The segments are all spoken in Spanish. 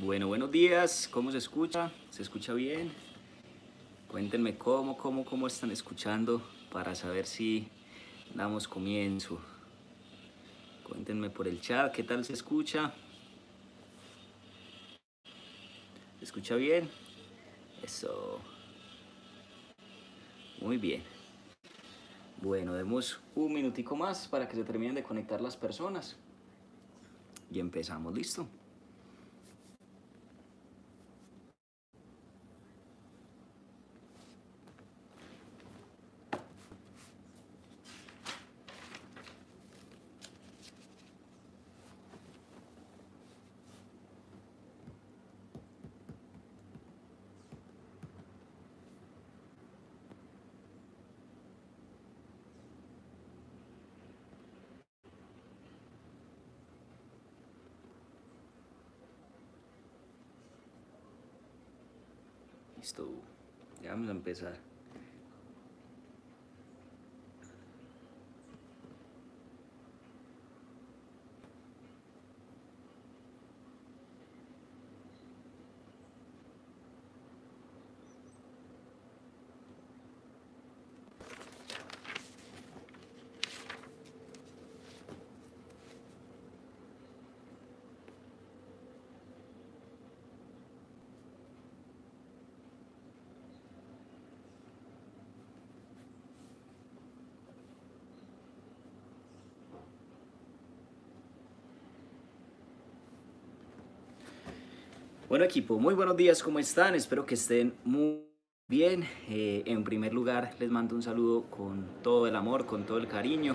Bueno, buenos días. ¿Cómo se escucha? ¿Se escucha bien? Cuéntenme cómo, cómo, cómo están escuchando para saber si damos comienzo. Cuéntenme por el chat qué tal se escucha. ¿Se escucha bien? Eso. Muy bien. Bueno, demos un minutico más para que se terminen de conectar las personas. Y empezamos, listo. Vamos a empezar. Bueno equipo, muy buenos días, ¿cómo están? Espero que estén muy bien. Eh, en primer lugar, les mando un saludo con todo el amor, con todo el cariño,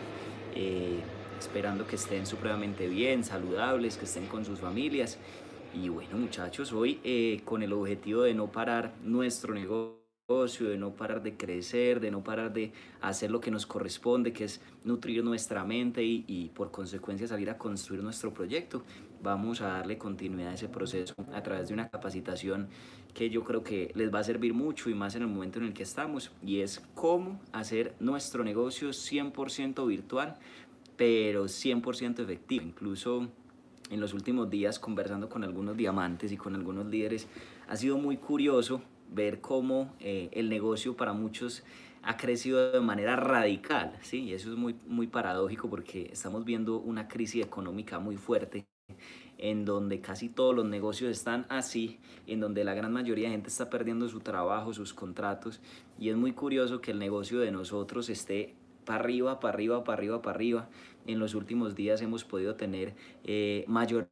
eh, esperando que estén supremamente bien, saludables, que estén con sus familias. Y bueno muchachos, hoy eh, con el objetivo de no parar nuestro negocio de no parar de crecer, de no parar de hacer lo que nos corresponde, que es nutrir nuestra mente y, y por consecuencia salir a construir nuestro proyecto, vamos a darle continuidad a ese proceso a través de una capacitación que yo creo que les va a servir mucho y más en el momento en el que estamos, y es cómo hacer nuestro negocio 100% virtual, pero 100% efectivo. Incluso en los últimos días conversando con algunos diamantes y con algunos líderes, ha sido muy curioso ver cómo eh, el negocio para muchos ha crecido de manera radical, ¿sí? Y eso es muy, muy paradójico porque estamos viendo una crisis económica muy fuerte en donde casi todos los negocios están así, en donde la gran mayoría de gente está perdiendo su trabajo, sus contratos, y es muy curioso que el negocio de nosotros esté para arriba, para arriba, para arriba, para arriba. En los últimos días hemos podido tener eh, mayor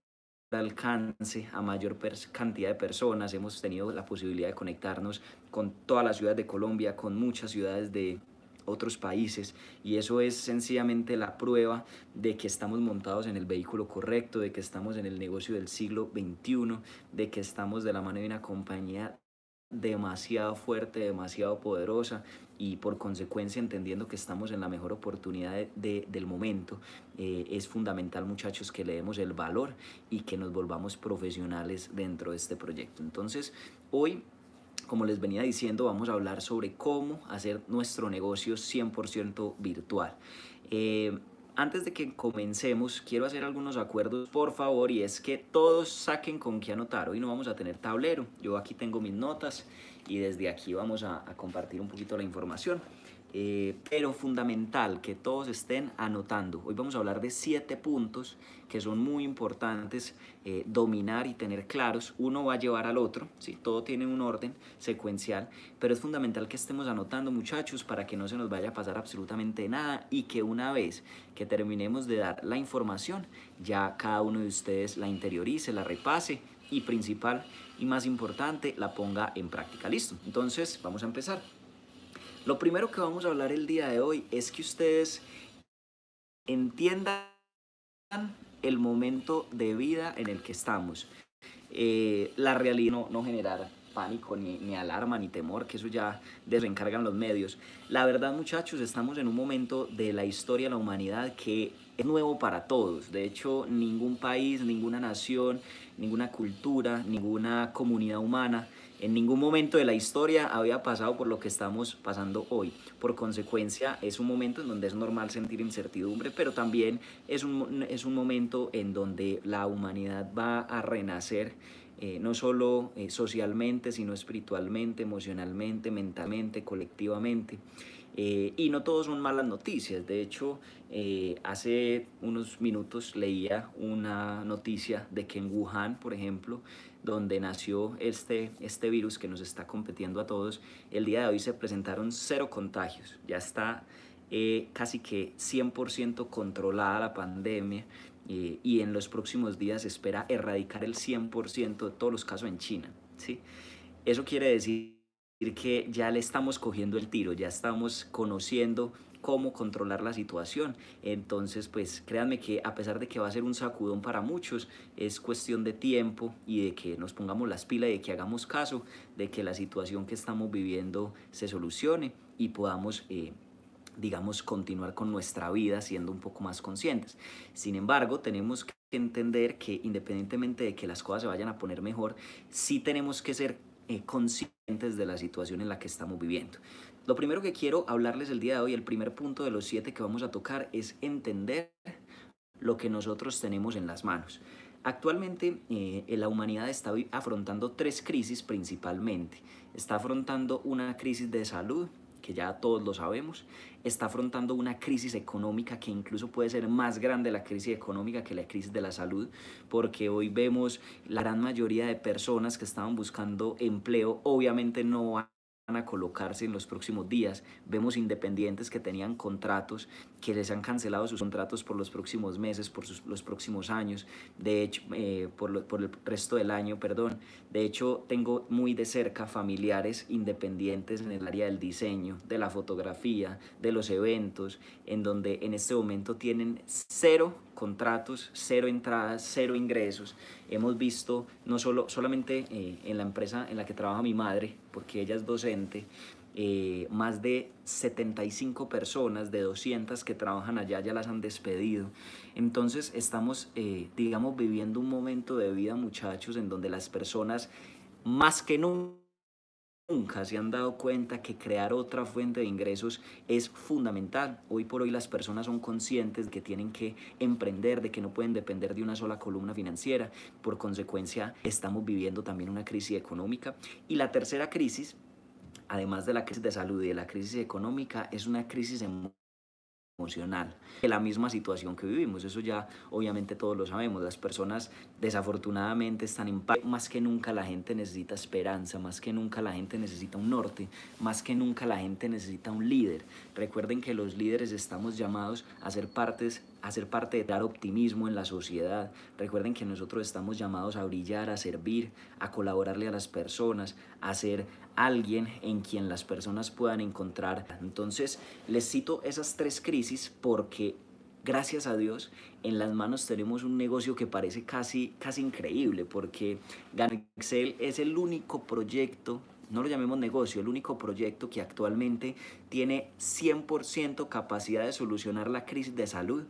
alcance a mayor cantidad de personas. Hemos tenido la posibilidad de conectarnos con todas las ciudades de Colombia, con muchas ciudades de otros países y eso es sencillamente la prueba de que estamos montados en el vehículo correcto, de que estamos en el negocio del siglo XXI, de que estamos de la mano de una compañía demasiado fuerte, demasiado poderosa y por consecuencia entendiendo que estamos en la mejor oportunidad del momento, eh, es fundamental muchachos que le demos el valor y que nos volvamos profesionales dentro de este proyecto. Entonces, hoy como les venía diciendo, vamos a hablar sobre cómo hacer nuestro negocio 100% virtual. Eh, antes de que comencemos, quiero hacer algunos acuerdos, por favor, y es que todos saquen con qué anotar. Hoy no vamos a tener tablero. Yo aquí tengo mis notas y desde aquí vamos a, compartir un poquito la información. Eh, pero fundamental que todos estén anotando. Hoy vamos a hablar de siete puntos que son muy importantes eh, dominar y tener claros. Uno va a llevar al otro, ¿sí? todo tiene un orden secuencial, pero es fundamental que estemos anotando muchachos para que no se nos vaya a pasar absolutamente nada y que una vez que terminemos de dar la información, ya cada uno de ustedes la interiorice, la repase y principal y más importante, la ponga en práctica. Listo, entonces vamos a empezar. Lo primero que vamos a hablar el día de hoy es que ustedes entiendan el momento de vida en el que estamos. Eh, la realidad no, generar pánico, ni, ni, alarma, ni temor, que eso ya desencargan los medios. La verdad, muchachos, estamos en un momento de la historia de la humanidad que es nuevo para todos. De hecho, ningún país, ninguna nación, ninguna cultura, ninguna comunidad humana en ningún momento de la historia había pasado por lo que estamos pasando hoy. Por consecuencia, es un momento en donde es normal sentir incertidumbre, pero también es un, momento en donde la humanidad va a renacer. Eh, no solo eh, socialmente, sino espiritualmente, emocionalmente, mentalmente, colectivamente. Eh, y no todos son malas noticias. De hecho, hace unos minutos leía una noticia de que en Wuhan, por ejemplo, donde nació este, este virus que nos está compitiendo a todos, el día de hoy se presentaron cero contagios. Ya está eh, casi que 100% controlada la pandemia eh, y en los próximos días se espera erradicar el 100% de todos los casos en China. ¿sí? Eso quiere decir que ya le estamos cogiendo el tiro, ya estamos conociendo cómo controlar la situación. Entonces, pues créanme que a pesar de que va a ser un sacudón para muchos, es cuestión de tiempo y de que nos pongamos las pilas y de que hagamos caso, de que la situación que estamos viviendo se solucione y podamos... Eh, digamos, continuar con nuestra vida siendo un poco más conscientes. Sin embargo, tenemos que entender que independientemente de que las cosas se vayan a poner mejor, sí tenemos que ser eh, conscientes de la situación en la que estamos viviendo. Lo primero que quiero hablarles el día de hoy, el primer punto de los siete que vamos a tocar es entender lo que nosotros tenemos en las manos. Actualmente eh, la humanidad está afrontando tres crisis principalmente. Está afrontando una crisis de salud, que ya todos lo sabemos, está afrontando una crisis económica que incluso puede ser más grande la crisis económica que la crisis de la salud, porque hoy vemos la gran mayoría de personas que estaban buscando empleo, obviamente no a colocarse en los próximos días. Vemos independientes que tenían contratos, que les han cancelado sus contratos por los próximos meses, por los próximos años, de hecho, eh, por, el resto del año, perdón. De hecho, tengo muy de cerca familiares independientes en el área del diseño, de la fotografía, de los eventos, en donde en este momento tienen cero contratos, cero entradas, cero ingresos. Hemos visto, no solo, solamente eh, en la empresa en la que trabaja mi madre, porque ella es docente, eh, más de 75 personas de 200 que trabajan allá ya las han despedido. Entonces estamos, eh, digamos, viviendo un momento de vida, muchachos, en donde las personas más que nunca nunca se han dado cuenta que crear otra fuente de ingresos es fundamental. Hoy por hoy las personas son conscientes de que tienen que emprender, de que no pueden depender de una sola columna financiera. Por consecuencia, estamos viviendo también una crisis económica. Y la tercera crisis, además de la crisis de salud y de la crisis económica, es una crisis en emocional. La misma situación que vivimos, eso ya obviamente todos lo sabemos, las personas desafortunadamente están en paz, más que nunca la gente necesita esperanza, más que nunca la gente necesita un norte, más que nunca la gente necesita un líder. Recuerden que los líderes estamos llamados a ser partes a ser parte de dar optimismo en la sociedad. Recuerden que nosotros estamos llamados a brillar, a servir, a colaborarle a las personas, a ser alguien en quien las personas puedan encontrar. Entonces, les cito esas tres crisis porque gracias a Dios, en las manos tenemos un negocio que parece casi, casi increíble, porque Ganexel es el único proyecto, no lo llamemos negocio, el único proyecto que actualmente tiene 100% capacidad de solucionar la crisis de salud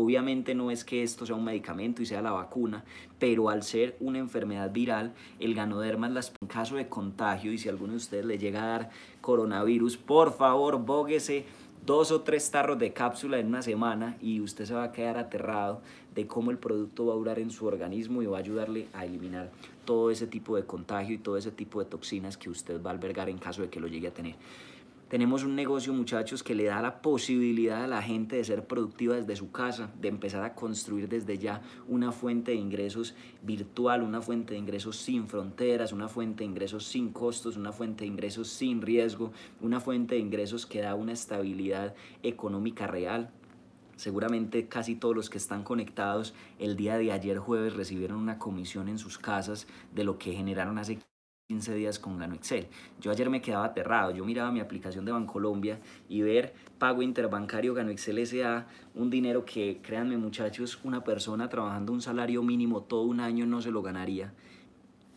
Obviamente no es que esto sea un medicamento y sea la vacuna, pero al ser una enfermedad viral, el ganoderma es en caso de contagio y si a alguno de ustedes le llega a dar coronavirus, por favor, bóguese dos o tres tarros de cápsula en una semana y usted se va a quedar aterrado de cómo el producto va a durar en su organismo y va a ayudarle a eliminar todo ese tipo de contagio y todo ese tipo de toxinas que usted va a albergar en caso de que lo llegue a tener. Tenemos un negocio, muchachos, que le da la posibilidad a la gente de ser productiva desde su casa, de empezar a construir desde ya una fuente de ingresos virtual, una fuente de ingresos sin fronteras, una fuente de ingresos sin costos, una fuente de ingresos sin riesgo, una fuente de ingresos que da una estabilidad económica real, Seguramente casi todos los que están conectados el día de ayer jueves recibieron una comisión en sus casas de lo que generaron hace 15 días con Gano Excel. Yo ayer me quedaba aterrado, yo miraba mi aplicación de Bancolombia y ver pago interbancario Gano Excel S.A., un dinero que, créanme muchachos, una persona trabajando un salario mínimo todo un año no se lo ganaría.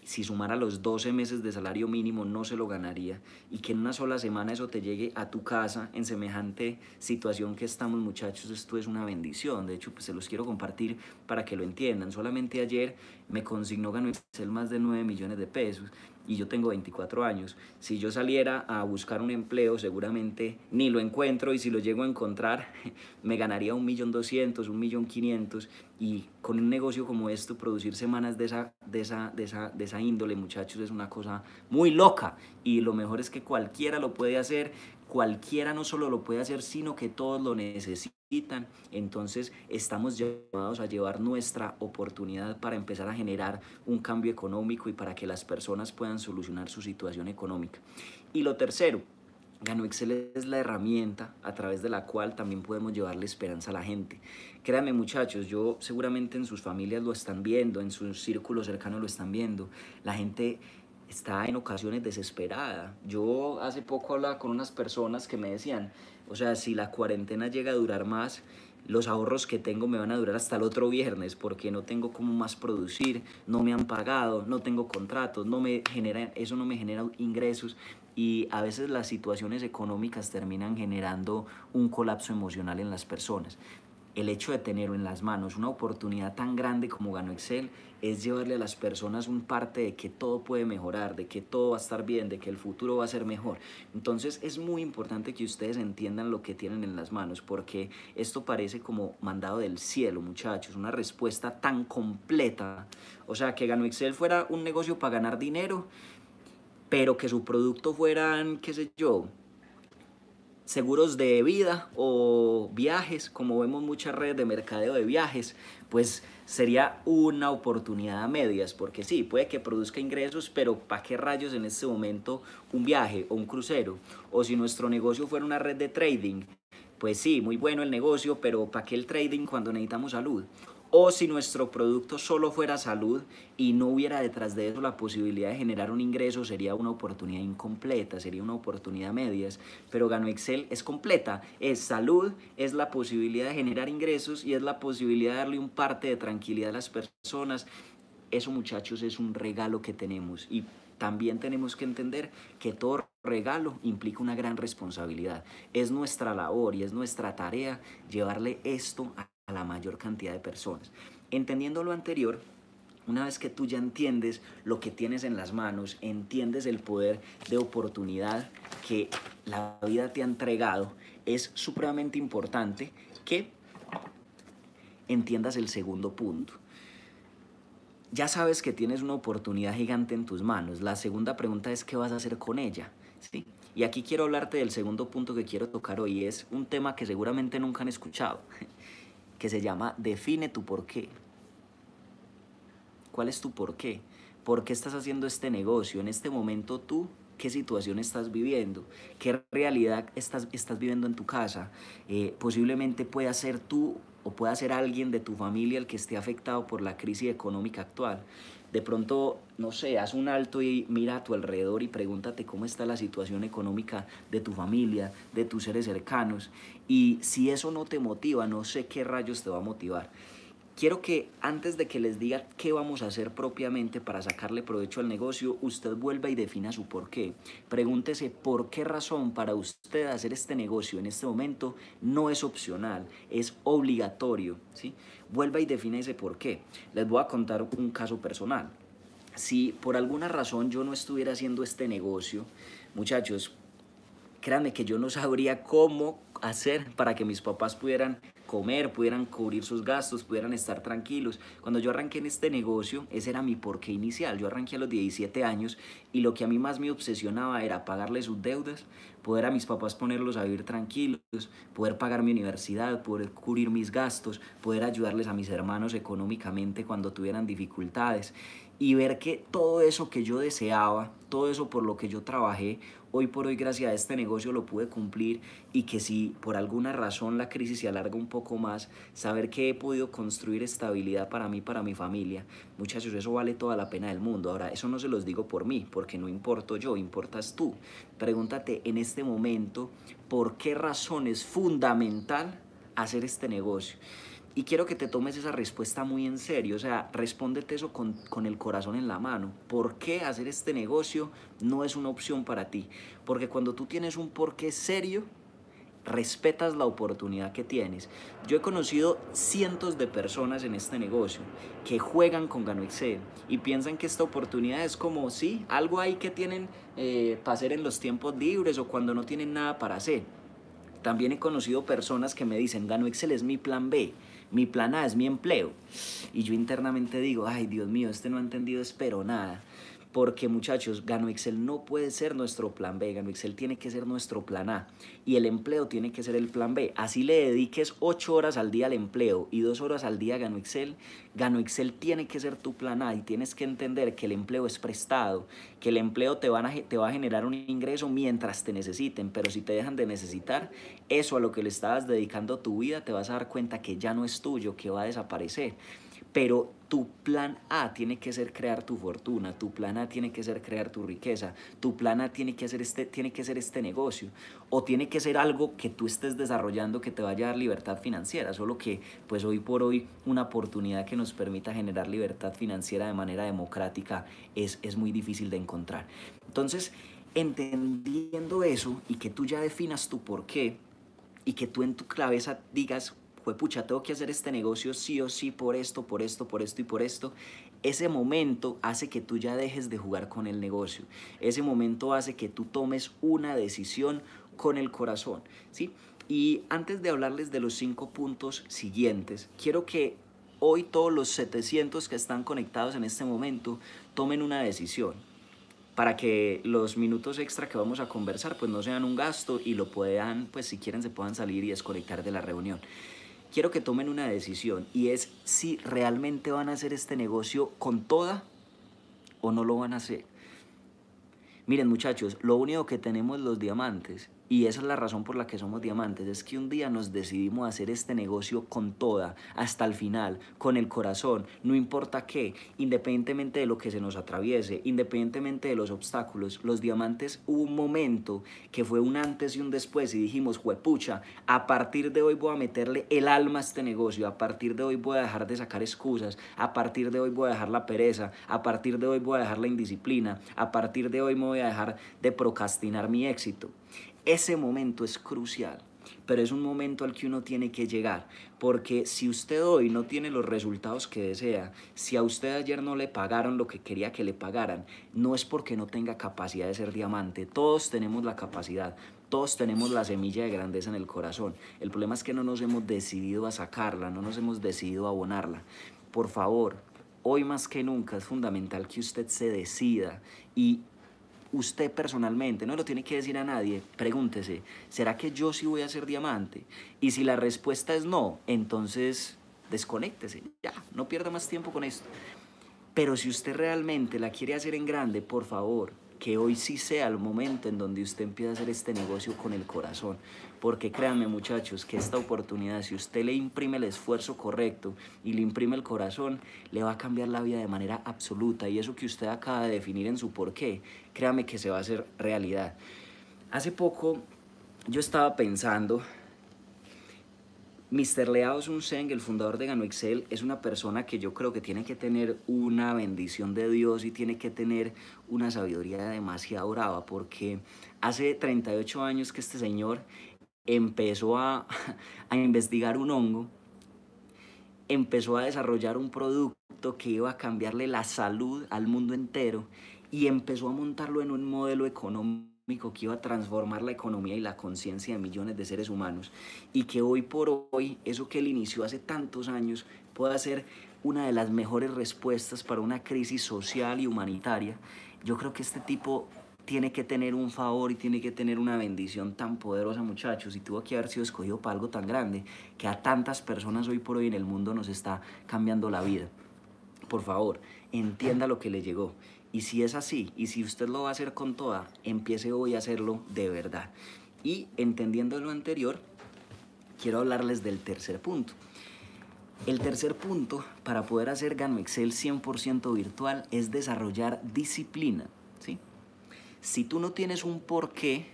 Si sumara los 12 meses de salario mínimo no se lo ganaría y que en una sola semana eso te llegue a tu casa en semejante situación que estamos muchachos, esto es una bendición. De hecho, pues se los quiero compartir para que lo entiendan. Solamente ayer me consignó Gano más de 9 millones de pesos y yo tengo 24 años. Si yo saliera a buscar un empleo, seguramente ni lo encuentro y si lo llego a encontrar, me ganaría un millón doscientos, un millón quinientos y con un negocio como esto, producir semanas de esa, de, esa, de, esa, de esa índole, muchachos, es una cosa muy loca y lo mejor es que cualquiera lo puede hacer, cualquiera no solo lo puede hacer, sino que todos lo necesitan. Entonces estamos llamados a llevar nuestra oportunidad para empezar a generar un cambio económico y para que las personas puedan solucionar su situación económica. Y lo tercero, Gano Excel es la herramienta a través de la cual también podemos llevarle esperanza a la gente. Créanme muchachos, yo seguramente en sus familias lo están viendo, en sus círculos cercanos lo están viendo. La gente está en ocasiones desesperada. Yo hace poco hablaba con unas personas que me decían, o sea, si la cuarentena llega a durar más, los ahorros que tengo me van a durar hasta el otro viernes porque no tengo cómo más producir, no me han pagado, no tengo contratos, no me genera, eso no me genera ingresos y a veces las situaciones económicas terminan generando un colapso emocional en las personas el hecho de tener en las manos una oportunidad tan grande como ganó Excel es llevarle a las personas un parte de que todo puede mejorar, de que todo va a estar bien, de que el futuro va a ser mejor. Entonces es muy importante que ustedes entiendan lo que tienen en las manos, porque esto parece como mandado del cielo, muchachos, una respuesta tan completa. O sea, que ganó Excel fuera un negocio para ganar dinero, pero que su producto fuera, qué sé yo, seguros de vida o viajes, como vemos muchas redes de mercadeo de viajes, pues sería una oportunidad a medias, porque sí, puede que produzca ingresos, pero ¿para qué rayos en este momento un viaje o un crucero? O si nuestro negocio fuera una red de trading, pues sí, muy bueno el negocio, pero ¿para qué el trading cuando necesitamos salud? O si nuestro producto solo fuera salud y no hubiera detrás de eso la posibilidad de generar un ingreso, sería una oportunidad incompleta, sería una oportunidad medias. Pero Gano Excel es completa, es salud, es la posibilidad de generar ingresos y es la posibilidad de darle un parte de tranquilidad a las personas. Eso muchachos es un regalo que tenemos y también tenemos que entender que todo regalo implica una gran responsabilidad. Es nuestra labor y es nuestra tarea llevarle esto a la mayor cantidad de personas. Entendiendo lo anterior, una vez que tú ya entiendes lo que tienes en las manos, entiendes el poder de oportunidad que la vida te ha entregado, es supremamente importante que entiendas el segundo punto. Ya sabes que tienes una oportunidad gigante en tus manos. La segunda pregunta es qué vas a hacer con ella. ¿Sí? Y aquí quiero hablarte del segundo punto que quiero tocar hoy. Es un tema que seguramente nunca han escuchado que se llama Define tu qué. ¿Cuál es tu qué? ¿Por qué estás haciendo este negocio? En este momento tú, ¿qué situación estás viviendo? ¿Qué realidad estás, estás viviendo en tu casa? Eh, posiblemente pueda ser tú o pueda ser alguien de tu familia el que esté afectado por la crisis económica actual. De pronto, no sé, haz un alto y mira a tu alrededor y pregúntate cómo está la situación económica de tu familia, de tus seres cercanos. Y si eso no te motiva, no sé qué rayos te va a motivar. Quiero que antes de que les diga qué vamos a hacer propiamente para sacarle provecho al negocio, usted vuelva y defina su por qué. Pregúntese por qué razón para usted hacer este negocio en este momento no es opcional, es obligatorio. ¿sí? Vuelva y defina ese por qué. Les voy a contar un caso personal. Si por alguna razón yo no estuviera haciendo este negocio, muchachos, créanme que yo no sabría cómo hacer para que mis papás pudieran comer, pudieran cubrir sus gastos, pudieran estar tranquilos. Cuando yo arranqué en este negocio, ese era mi porqué inicial. Yo arranqué a los 17 años y lo que a mí más me obsesionaba era pagarle sus deudas, poder a mis papás ponerlos a vivir tranquilos, poder pagar mi universidad, poder cubrir mis gastos, poder ayudarles a mis hermanos económicamente cuando tuvieran dificultades y ver que todo eso que yo deseaba, todo eso por lo que yo trabajé, hoy por hoy gracias a este negocio lo pude cumplir y que si por alguna razón la crisis se alarga un poco más, saber que he podido construir estabilidad para mí, para mi familia, muchachos, eso vale toda la pena del mundo. Ahora, eso no se los digo por mí, porque no importo yo, importas tú. Pregúntate en este momento por qué razón es fundamental hacer este negocio. Y quiero que te tomes esa respuesta muy en serio, o sea, respóndete eso con, el corazón en la mano. ¿Por qué hacer este negocio no es una opción para ti? Porque cuando tú tienes un porqué serio, respetas la oportunidad que tienes. Yo he conocido cientos de personas en este negocio que juegan con Gano Excel y piensan que esta oportunidad es como, sí, algo ahí que tienen eh, para hacer en los tiempos libres o cuando no tienen nada para hacer. También he conocido personas que me dicen, Gano Excel es mi plan B mi plan A es mi empleo. Y yo internamente digo, ay Dios mío, este no ha entendido, espero nada. Porque muchachos, Gano Excel no puede ser nuestro plan B, Gano Excel tiene que ser nuestro plan A y el empleo tiene que ser el plan B. Así le dediques ocho horas al día al empleo y dos horas al día a Gano Excel, Gano Excel tiene que ser tu plan A y tienes que entender que el empleo es prestado, que el empleo te, te va a generar un ingreso mientras te necesiten, pero si te dejan de necesitar, eso a lo que le estabas dedicando tu vida te vas a dar cuenta que ya no es tuyo, que va a desaparecer pero tu plan A tiene que ser crear tu fortuna, tu plan A tiene que ser crear tu riqueza, tu plan A tiene que, hacer este, tiene que ser este negocio o tiene que ser algo que tú estés desarrollando que te vaya a dar libertad financiera, solo que pues hoy por hoy una oportunidad que nos permita generar libertad financiera de manera democrática es, es muy difícil de encontrar. Entonces, entendiendo eso y que tú ya definas tu por qué y que tú en tu cabeza digas, pues pucha, tengo que hacer este negocio sí o sí por esto, por esto, por esto y por esto. Ese momento hace que tú ya dejes de jugar con el negocio. Ese momento hace que tú tomes una decisión con el corazón, ¿sí? Y antes de hablarles de los cinco puntos siguientes, quiero que hoy todos los 700 que están conectados en este momento tomen una decisión para que los minutos extra que vamos a conversar pues no sean un gasto y lo puedan, pues si quieren se puedan salir y desconectar de la reunión quiero que tomen una decisión y es si realmente van a hacer este negocio con toda o no lo van a hacer. Miren muchachos, lo único que tenemos los diamantes y esa es la razón por la que somos diamantes, es que un día nos decidimos hacer este negocio con toda, hasta el final, con el corazón, no importa qué, independientemente de lo que se nos atraviese, independientemente de los obstáculos, los diamantes hubo un momento que fue un antes y un después y dijimos, juepucha, a partir de hoy voy a meterle el alma a este negocio, a partir de hoy voy a dejar de sacar excusas, a partir de hoy voy a dejar la pereza, a partir de hoy voy a dejar la indisciplina, a partir de hoy me voy a dejar de procrastinar mi éxito. Ese momento es crucial, pero es un momento al que uno tiene que llegar, porque si usted hoy no tiene los resultados que desea, si a usted ayer no le pagaron lo que quería que le pagaran, no es porque no tenga capacidad de ser diamante, todos tenemos la capacidad, todos tenemos la semilla de grandeza en el corazón. El problema es que no nos hemos decidido a sacarla, no nos hemos decidido a abonarla. Por favor, hoy más que nunca es fundamental que usted se decida y usted personalmente, no lo tiene que decir a nadie, pregúntese, ¿será que yo sí voy a ser diamante? Y si la respuesta es no, entonces desconéctese, ya, no pierda más tiempo con esto. Pero si usted realmente la quiere hacer en grande, por favor, que hoy sí sea el momento en donde usted empiece a hacer este negocio con el corazón. Porque créanme muchachos que esta oportunidad, si usted le imprime el esfuerzo correcto y le imprime el corazón, le va a cambiar la vida de manera absoluta. Y eso que usted acaba de definir en su porqué créame que se va a hacer realidad. Hace poco yo estaba pensando, Mr. Leao Seng, el fundador de Gano Excel, es una persona que yo creo que tiene que tener una bendición de Dios y tiene que tener una sabiduría demasiado brava, porque hace 38 años que este señor empezó a, a investigar un hongo, empezó a desarrollar un producto que iba a cambiarle la salud al mundo entero y empezó a montarlo en un modelo económico que iba a transformar la economía y la conciencia de millones de seres humanos y que hoy por hoy, eso que él inició hace tantos años, pueda ser una de las mejores respuestas para una crisis social y humanitaria. Yo creo que este tipo tiene que tener un favor y tiene que tener una bendición tan poderosa, muchachos, y tuvo que haber sido escogido para algo tan grande que a tantas personas hoy por hoy en el mundo nos está cambiando la vida. Por favor, entienda lo que le llegó. Y si es así, y si usted lo va a hacer con toda, empiece hoy a hacerlo de verdad. Y entendiendo lo anterior, quiero hablarles del tercer punto. El tercer punto para poder hacer Gano Excel 100% virtual es desarrollar disciplina. ¿sí? Si tú no tienes un porqué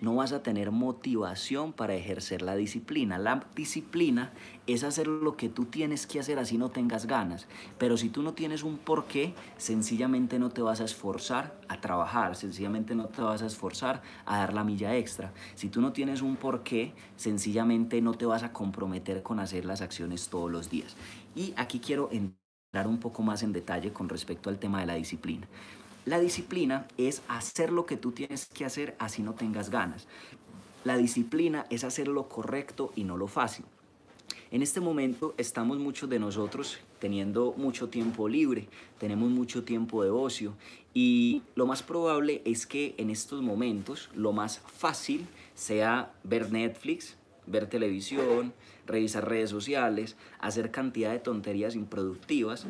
no vas a tener motivación para ejercer la disciplina. La disciplina es hacer lo que tú tienes que hacer así no tengas ganas. Pero si tú no tienes un porqué, sencillamente no te vas a esforzar a trabajar, sencillamente no te vas a esforzar a dar la milla extra. Si tú no tienes un porqué, sencillamente no te vas a comprometer con hacer las acciones todos los días. Y aquí quiero entrar un poco más en detalle con respecto al tema de la disciplina. La disciplina es hacer lo que tú tienes que hacer así no tengas ganas. La disciplina es hacer lo correcto y no lo fácil. En este momento estamos muchos de nosotros teniendo mucho tiempo libre, tenemos mucho tiempo de ocio y lo más probable es que en estos momentos lo más fácil sea ver Netflix, ver televisión, revisar redes sociales, hacer cantidad de tonterías improductivas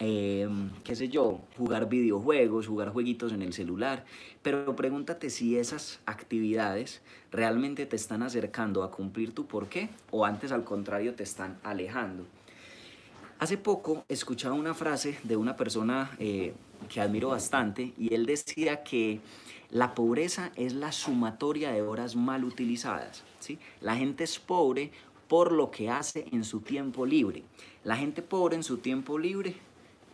Em, qué sé yo, jugar videojuegos, jugar jueguitos en el celular, pero pregúntate si esas actividades realmente te están acercando a cumplir tu porqué o antes al contrario te están alejando. Hace poco escuchaba una frase de una persona eh, que admiro bastante y él decía que la pobreza es la sumatoria de horas mal utilizadas. ¿sí? La gente es pobre por lo que hace en su tiempo libre. La gente pobre en su tiempo libre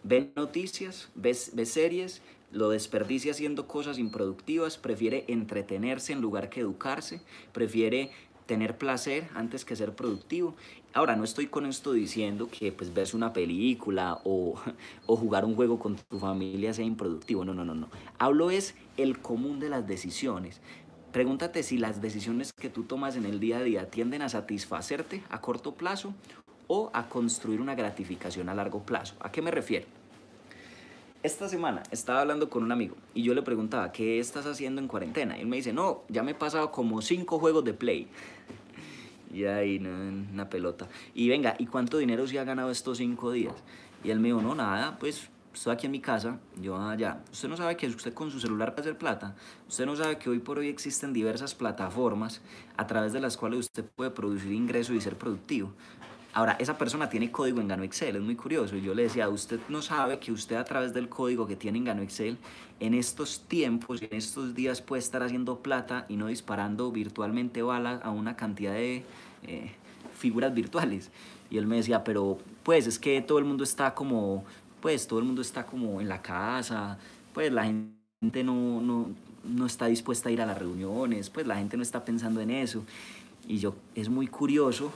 Ve noticias, ve, series, lo desperdicia haciendo cosas improductivas, prefiere entretenerse en lugar que educarse, prefiere tener placer antes que ser productivo. Ahora, no estoy con esto diciendo que pues verse una película o, o, jugar un juego con tu familia sea improductivo, no, no, no, no. Hablo es el común de las decisiones. Pregúntate si las decisiones que tú tomas en el día a día tienden a satisfacerte a corto plazo o a construir una gratificación a largo plazo. ¿A qué me refiero? Esta semana estaba hablando con un amigo y yo le preguntaba, ¿qué estás haciendo en cuarentena? Y él me dice, no, ya me he pasado como cinco juegos de play. y ahí, una pelota. Y venga, ¿y cuánto dinero se ha ganado estos cinco días? Y él me dijo, no, nada, pues estoy aquí en mi casa, yo allá. Usted no sabe que usted con su celular puede hacer plata. Usted no sabe que hoy por hoy existen diversas plataformas a través de las cuales usted puede producir ingresos y ser productivo. Ahora, esa persona tiene código en Gano Excel, es muy curioso. Y yo le decía, usted no sabe que usted a través del código que tiene en Gano Excel, en estos tiempos en estos días puede estar haciendo plata y no disparando virtualmente balas a una cantidad de eh, figuras virtuales. Y él me decía, pero pues es que todo el mundo está como, pues todo el mundo está como en la casa, pues la gente no, no está dispuesta a ir a las reuniones, pues la gente no está pensando en eso. Y yo, es muy curioso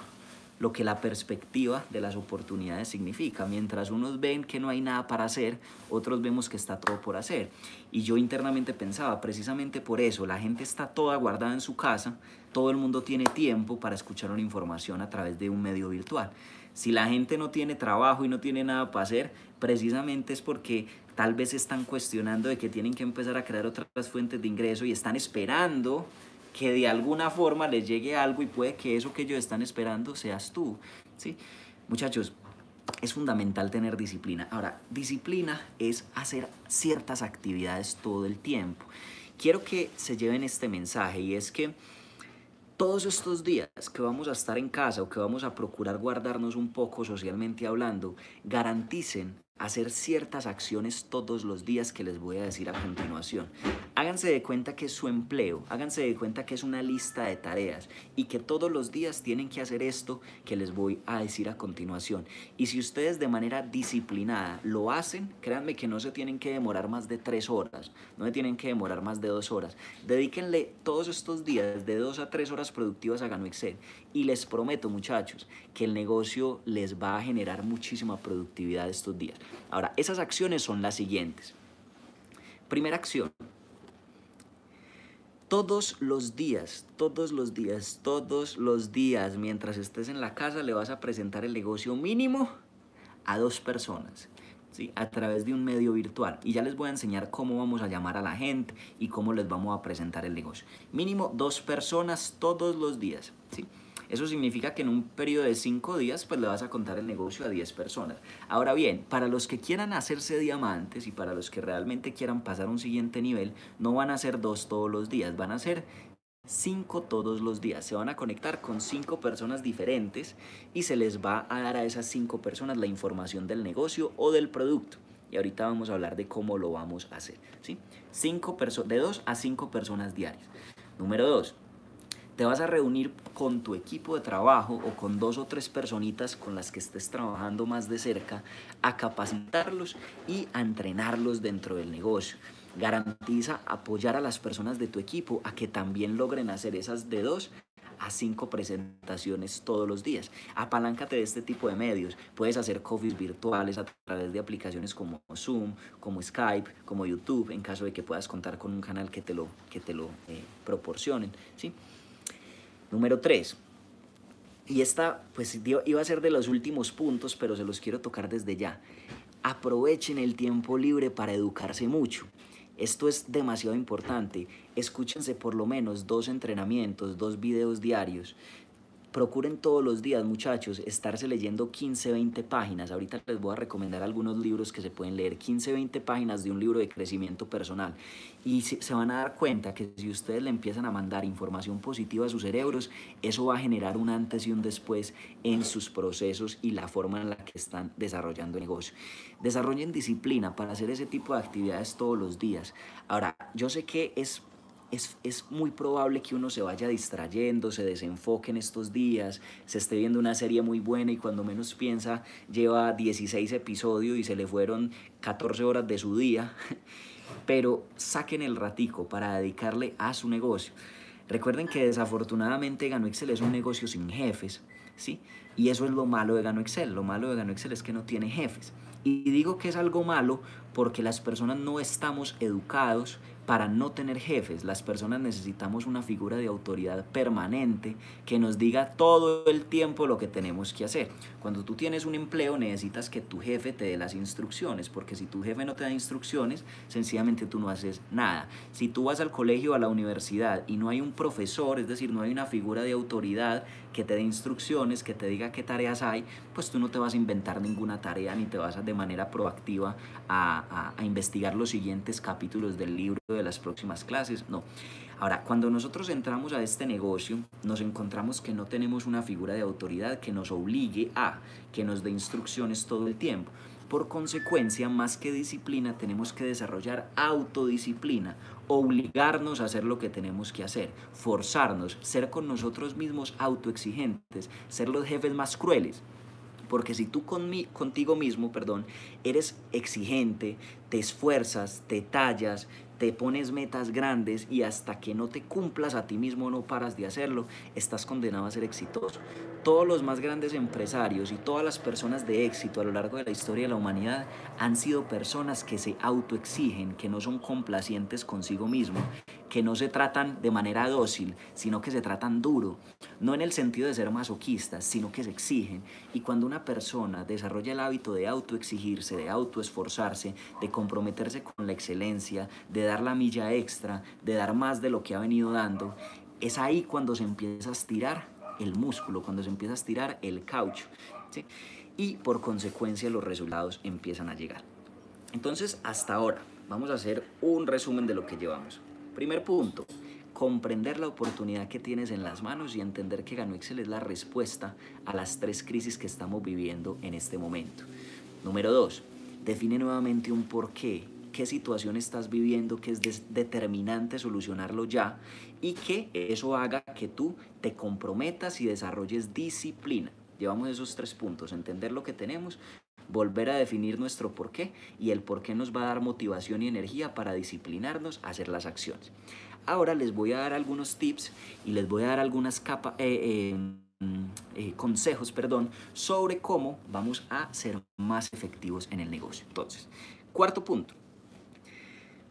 lo que la perspectiva de las oportunidades significa. Mientras unos ven que no hay nada para hacer, otros vemos que está todo por hacer. Y yo internamente pensaba, precisamente por eso, la gente está toda guardada en su casa, todo el mundo tiene tiempo para escuchar una información a través de un medio virtual. Si la gente no tiene trabajo y no tiene nada para hacer, precisamente es porque tal vez están cuestionando de que tienen que empezar a crear otras fuentes de ingreso y están esperando que de alguna forma les llegue algo y puede que eso que ellos están esperando seas tú. ¿sí? Muchachos, es fundamental tener disciplina. Ahora, disciplina es hacer ciertas actividades todo el tiempo. Quiero que se lleven este mensaje y es que todos estos días que vamos a estar en casa o que vamos a procurar guardarnos un poco socialmente hablando, garanticen hacer ciertas acciones todos los días que les voy a decir a continuación. Háganse de cuenta que es su empleo, háganse de cuenta que es una lista de tareas y que todos los días tienen que hacer esto que les voy a decir a continuación. Y si ustedes de manera disciplinada lo hacen, créanme que no se tienen que demorar más de tres horas, no se tienen que demorar más de dos horas. Dedíquenle todos estos días de dos a tres horas productivas a Gano Excel y les prometo muchachos que el negocio les va a generar muchísima productividad estos días. Ahora, esas acciones son las siguientes. Primera acción. Todos los días, todos los días, todos los días, mientras estés en la casa, le vas a presentar el negocio mínimo a dos personas. ¿Sí? a través de un medio virtual. Y ya les voy a enseñar cómo vamos a llamar a la gente y cómo les vamos a presentar el negocio. Mínimo dos personas todos los días. ¿sí? Eso significa que en un periodo de 5 días, pues le vas a contar el negocio a 10 personas. Ahora bien, para los que quieran hacerse diamantes y para los que realmente quieran pasar un siguiente nivel, no van a ser dos todos los días, van a ser cinco todos los días. Se van a conectar con 5 personas diferentes y se les va a dar a esas 5 personas la información del negocio o del producto. Y ahorita vamos a hablar de cómo lo vamos a hacer. ¿sí? Cinco de 2 a 5 personas diarias. Número 2 te vas a reunir con tu equipo de trabajo o con dos o tres personitas con las que estés trabajando más de cerca a capacitarlos y a entrenarlos dentro del negocio. Garantiza apoyar a las personas de tu equipo a que también logren hacer esas de dos a cinco presentaciones todos los días. Apaláncate de este tipo de medios. Puedes hacer coffees virtuales a través de aplicaciones como Zoom, como Skype, como YouTube, en caso de que puedas contar con un canal que te lo, que te lo eh, proporcionen. ¿sí? Número 3. Y esta, pues iba a ser de los últimos puntos, pero se los quiero tocar desde ya. Aprovechen el tiempo libre para educarse mucho. Esto es demasiado importante. Escúchense por lo menos dos entrenamientos, dos videos diarios. Procuren todos los días, muchachos, estarse leyendo 15, 20 páginas. Ahorita les voy a recomendar algunos libros que se pueden leer. 15, 20 páginas de un libro de crecimiento personal. Y se van a dar cuenta que si ustedes le empiezan a mandar información positiva a sus cerebros, eso va a generar un antes y un después en sus procesos y la forma en la que están desarrollando el negocio. Desarrollen disciplina para hacer ese tipo de actividades todos los días. Ahora, yo sé que es es, muy probable que uno se vaya distrayendo, se desenfoque en estos días, se esté viendo una serie muy buena y cuando menos piensa lleva 16 episodios y se le fueron 14 horas de su día. Pero saquen el ratico para dedicarle a su negocio. Recuerden que desafortunadamente Gano Excel es un negocio sin jefes, ¿sí? Y eso es lo malo de Gano Excel. Lo malo de Gano Excel es que no tiene jefes. Y digo que es algo malo porque las personas no estamos educados para no tener jefes. Las personas necesitamos una figura de autoridad permanente que nos diga todo el tiempo lo que tenemos que hacer. Cuando tú tienes un empleo necesitas que tu jefe te dé las instrucciones, porque si tu jefe no te da instrucciones, sencillamente tú no haces nada. Si tú vas al colegio o a la universidad y no hay un profesor, es decir, no hay una figura de autoridad que te dé instrucciones, que te diga qué tareas hay, pues tú no te vas a inventar ninguna tarea ni te vas de manera proactiva a, a investigar los siguientes capítulos del libro de las próximas clases, no. Ahora, cuando nosotros entramos a este negocio, nos encontramos que no tenemos una figura de autoridad que nos obligue a, que nos dé instrucciones todo el tiempo. Por consecuencia, más que disciplina, tenemos que desarrollar autodisciplina, obligarnos a hacer lo que tenemos que hacer, forzarnos, ser con nosotros mismos autoexigentes, ser los jefes más crueles. Porque si tú con contigo mismo, perdón, eres exigente, te esfuerzas, te tallas, te pones metas grandes y hasta que no te cumplas a ti mismo no paras de hacerlo, estás condenado a ser exitoso todos los más grandes empresarios y todas las personas de éxito a lo largo de la historia de la humanidad han sido personas que se autoexigen, que no son complacientes consigo mismo, que no se tratan de manera dócil, sino que se tratan duro, no en el sentido de ser masoquistas, sino que se exigen. Y cuando una persona desarrolla el hábito de autoexigirse, de autoesforzarse, de comprometerse con la excelencia, de dar la milla extra, de dar más de lo que ha venido dando, es ahí cuando se empieza a estirar el músculo, cuando se empieza a estirar el caucho. Y por consecuencia los resultados empiezan a llegar. Entonces, hasta ahora, vamos a hacer un resumen de lo que llevamos. Primer punto, comprender la oportunidad que tienes en las manos y entender que Ganó Excel es la respuesta a las tres crisis que estamos viviendo en este momento. Número dos, define nuevamente un porqué, qué situación estás viviendo que es determinante solucionarlo ya y que eso haga que tú te comprometas y desarrolles disciplina. Llevamos esos tres puntos, entender lo que tenemos, volver a definir nuestro por qué y el por qué nos va a dar motivación y energía para disciplinarnos a hacer las acciones. Ahora les voy a dar algunos tips y les voy a dar algunas capas... Eh, eh, mm, eh, consejos perdón, sobre cómo vamos a ser más efectivos en el negocio. Entonces, cuarto punto,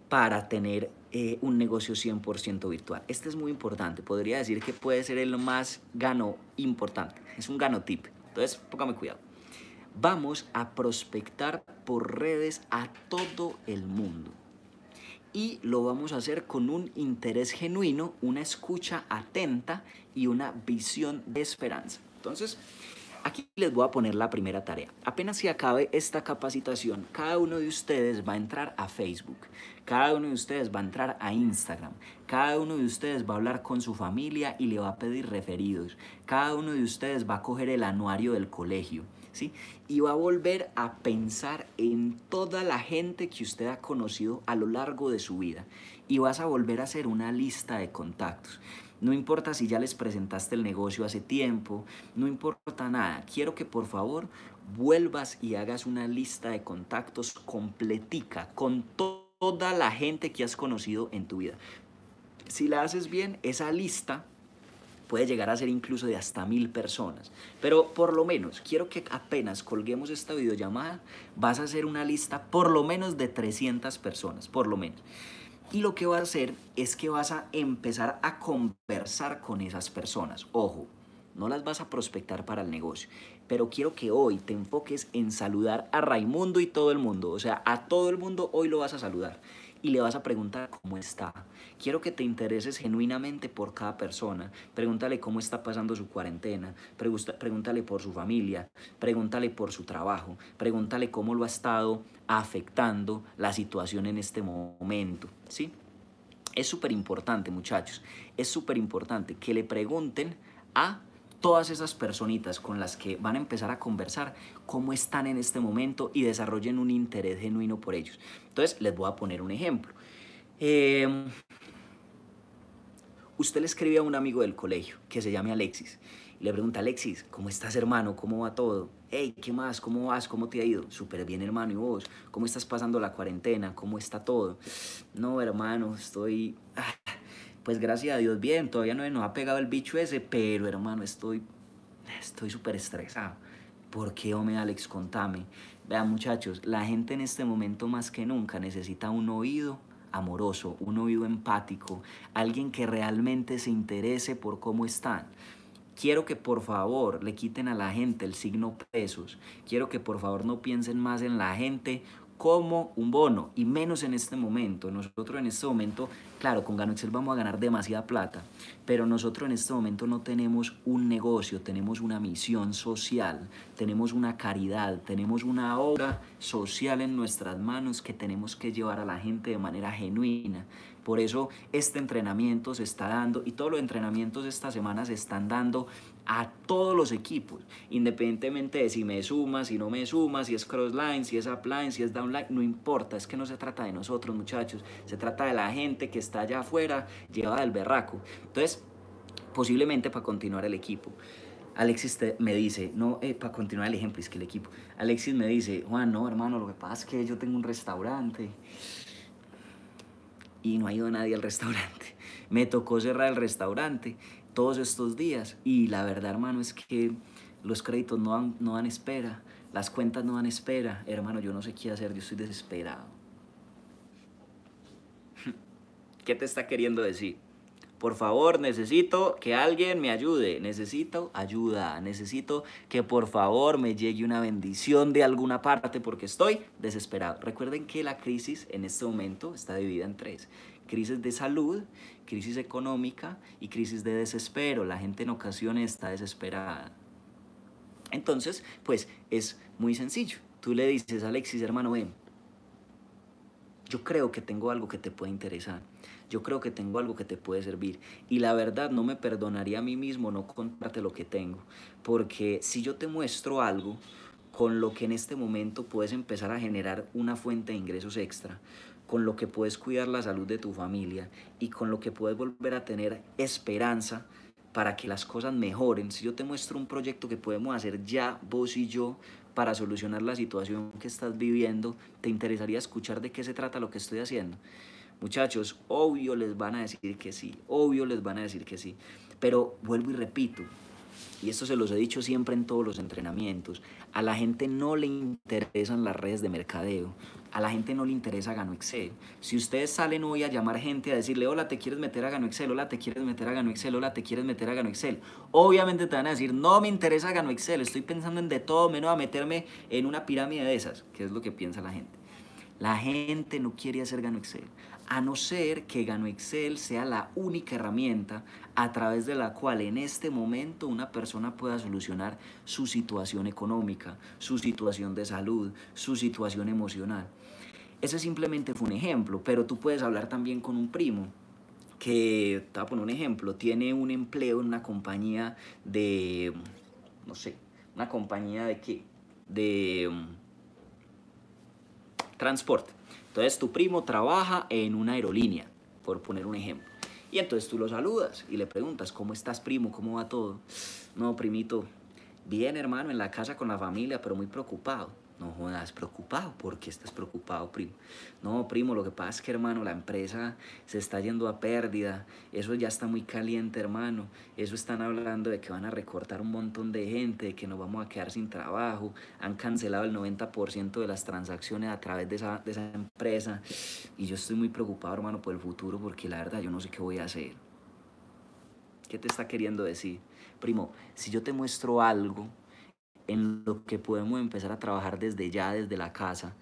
para tener eh, un negocio 100% virtual. Este es muy importante. Podría decir que puede ser el más gano importante. Es un gano tip. Entonces, póngame cuidado. Vamos a prospectar por redes a todo el mundo. Y lo vamos a hacer con un interés genuino, una escucha atenta y una visión de esperanza. Entonces, Aquí les voy a poner la primera tarea. Apenas se acabe esta capacitación, cada uno de ustedes va a entrar a Facebook, cada uno de ustedes va a entrar a Instagram, cada uno de ustedes va a hablar con su familia y le va a pedir referidos, cada uno de ustedes va a coger el anuario del colegio. ¿Sí? Y va a volver a pensar en toda la gente que usted ha conocido a lo largo de su vida. Y vas a volver a hacer una lista de contactos. No importa si ya les presentaste el negocio hace tiempo, no importa nada. Quiero que por favor vuelvas y hagas una lista de contactos completica con toda la gente que has conocido en tu vida. Si la haces bien, esa lista puede llegar a ser incluso de hasta mil personas. Pero por lo menos, quiero que apenas colguemos esta videollamada, vas a hacer una lista por lo menos de 300 personas, por lo menos. Y lo que vas a hacer es que vas a empezar a conversar con esas personas. Ojo, no las vas a prospectar para el negocio, pero quiero que hoy te enfoques en saludar a Raimundo y todo el mundo. O sea, a todo el mundo hoy lo vas a saludar y le vas a preguntar cómo está. Quiero que te intereses genuinamente por cada persona. Pregúntale cómo está pasando su cuarentena, pregúntale por su familia, pregúntale por su trabajo, pregúntale cómo lo ha estado afectando la situación en este momento, ¿sí? Es súper importante, muchachos, es súper importante que le pregunten a todas esas personitas con las que van a empezar a conversar cómo están en este momento y desarrollen un interés genuino por ellos. Entonces, les voy a poner un ejemplo. Em, usted le escribe a un amigo del colegio que se llame Alexis le pregunta, Alexis, ¿cómo estás hermano? ¿Cómo va todo? Hey, ¿qué más? ¿Cómo vas? ¿Cómo te ha ido? Súper bien hermano, ¿y vos? ¿Cómo estás pasando la cuarentena? ¿Cómo está todo? No hermano, estoy pues gracias a Dios bien, todavía no nos ha pegado el bicho ese, pero hermano, estoy estoy súper estresado. ¿Por qué, hombre, Alex? Contame. Vean, muchachos, la gente en este momento más que nunca necesita un oído amoroso, un oído empático, alguien que realmente se interese por cómo están. Quiero que por favor le quiten a la gente el signo pesos. Quiero que por favor no piensen más en la gente como un bono y menos en este momento. Nosotros en este momento, claro, con Gano Excel vamos a ganar demasiada plata, pero nosotros en este momento no tenemos un negocio, tenemos una misión social, tenemos una caridad, tenemos una obra social en nuestras manos que tenemos que llevar a la gente de manera genuina. Por eso este entrenamiento se está dando y todos los entrenamientos de esta semana se están dando a todos los equipos, independientemente de si me suma, si no me suma, si es crossline, si es upline, si es downline, no importa, es que no se trata de nosotros muchachos, se trata de la gente que está allá afuera, llevada del berraco. Entonces, posiblemente para continuar el equipo. Alexis me dice, no, eh, para continuar el ejemplo, es que el equipo, Alexis me dice, Juan, no, hermano, lo que pasa es que yo tengo un restaurante y no ha ido nadie al restaurante. Me tocó cerrar el restaurante todos estos días. Y la verdad, hermano, es que los créditos no dan, no dan espera, las cuentas no dan espera. Hermano, yo no sé qué hacer, yo estoy desesperado. ¿Qué te está queriendo decir? Por favor, necesito que alguien me ayude, necesito ayuda, necesito que por favor me llegue una bendición de alguna parte porque estoy desesperado. Recuerden que la crisis en este momento está dividida en tres. Crisis de salud, crisis económica y crisis de desespero. La gente en ocasiones está desesperada. Entonces, pues es muy sencillo. Tú le dices, Alexis, hermano, ven, yo creo que tengo algo que te puede interesar. Yo creo que tengo algo que te puede servir. Y la verdad, no me perdonaría a mí mismo no contarte lo que tengo. Porque si yo te muestro algo con lo que en este momento puedes empezar a generar una fuente de ingresos extra, con lo que puedes cuidar la salud de tu familia y con lo que puedes volver a tener esperanza para que las cosas mejoren. Si yo te muestro un proyecto que podemos hacer ya, vos y yo, para solucionar la situación que estás viviendo, ¿te interesaría escuchar de qué se trata lo que estoy haciendo? Muchachos, obvio les van a decir que sí, obvio les van a decir que sí. Pero vuelvo y repito, y esto se los he dicho siempre en todos los entrenamientos, a la gente no le interesan las redes de mercadeo, a la gente no le interesa Gano Excel. Si ustedes salen hoy a llamar gente a decirle, hola, te quieres meter a Gano Excel, hola, te quieres meter a Gano Excel, hola, te quieres meter a Gano Excel, obviamente te van a decir, no me interesa Gano Excel, estoy pensando en de todo menos a meterme en una pirámide de esas, que es lo que piensa la gente. La gente no quiere hacer Gano Excel, a no ser que Gano Excel sea la única herramienta a través de la cual en este momento una persona pueda solucionar su situación económica, su situación de salud, su situación emocional. Ese simplemente fue un ejemplo, pero tú puedes hablar también con un primo que, te voy a poner un ejemplo, tiene un empleo en una compañía de, no sé, una compañía de qué, de mm, transporte. Entonces tu primo trabaja en una aerolínea, por poner un ejemplo. Y entonces tú lo saludas y le preguntas, ¿cómo estás primo? ¿Cómo va todo? No, primito, bien hermano, en la casa con la familia, pero muy preocupado no jodas, preocupado. ¿Por qué estás preocupado, primo? No, primo, lo que pasa es que, hermano, la empresa se está yendo a pérdida. Eso ya está muy caliente, hermano. Eso están hablando de que van a recortar un montón de gente, de que nos vamos a quedar sin trabajo. Han cancelado el 90% de las transacciones a través de esa, de esa empresa. Y yo estoy muy preocupado, hermano, por el futuro, porque la verdad yo no sé qué voy a hacer. ¿Qué te está queriendo decir? Primo, si yo te muestro algo en lo que podemos empezar a trabajar desde ya, desde la casa,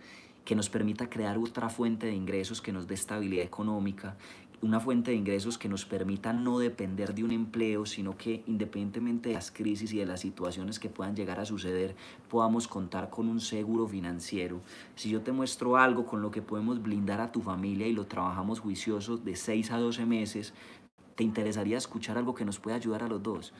que nos permita crear otra fuente de ingresos que nos dé estabilidad económica, una fuente de ingresos que nos permita no depender de un empleo, sino que independientemente de las crisis y de las situaciones que puedan llegar a suceder, podamos contar con un seguro financiero. Si yo te muestro algo con lo que podemos blindar a tu familia y lo trabajamos juiciosos de 6 a 12 meses, ¿te interesaría escuchar algo que nos pueda ayudar a los dos?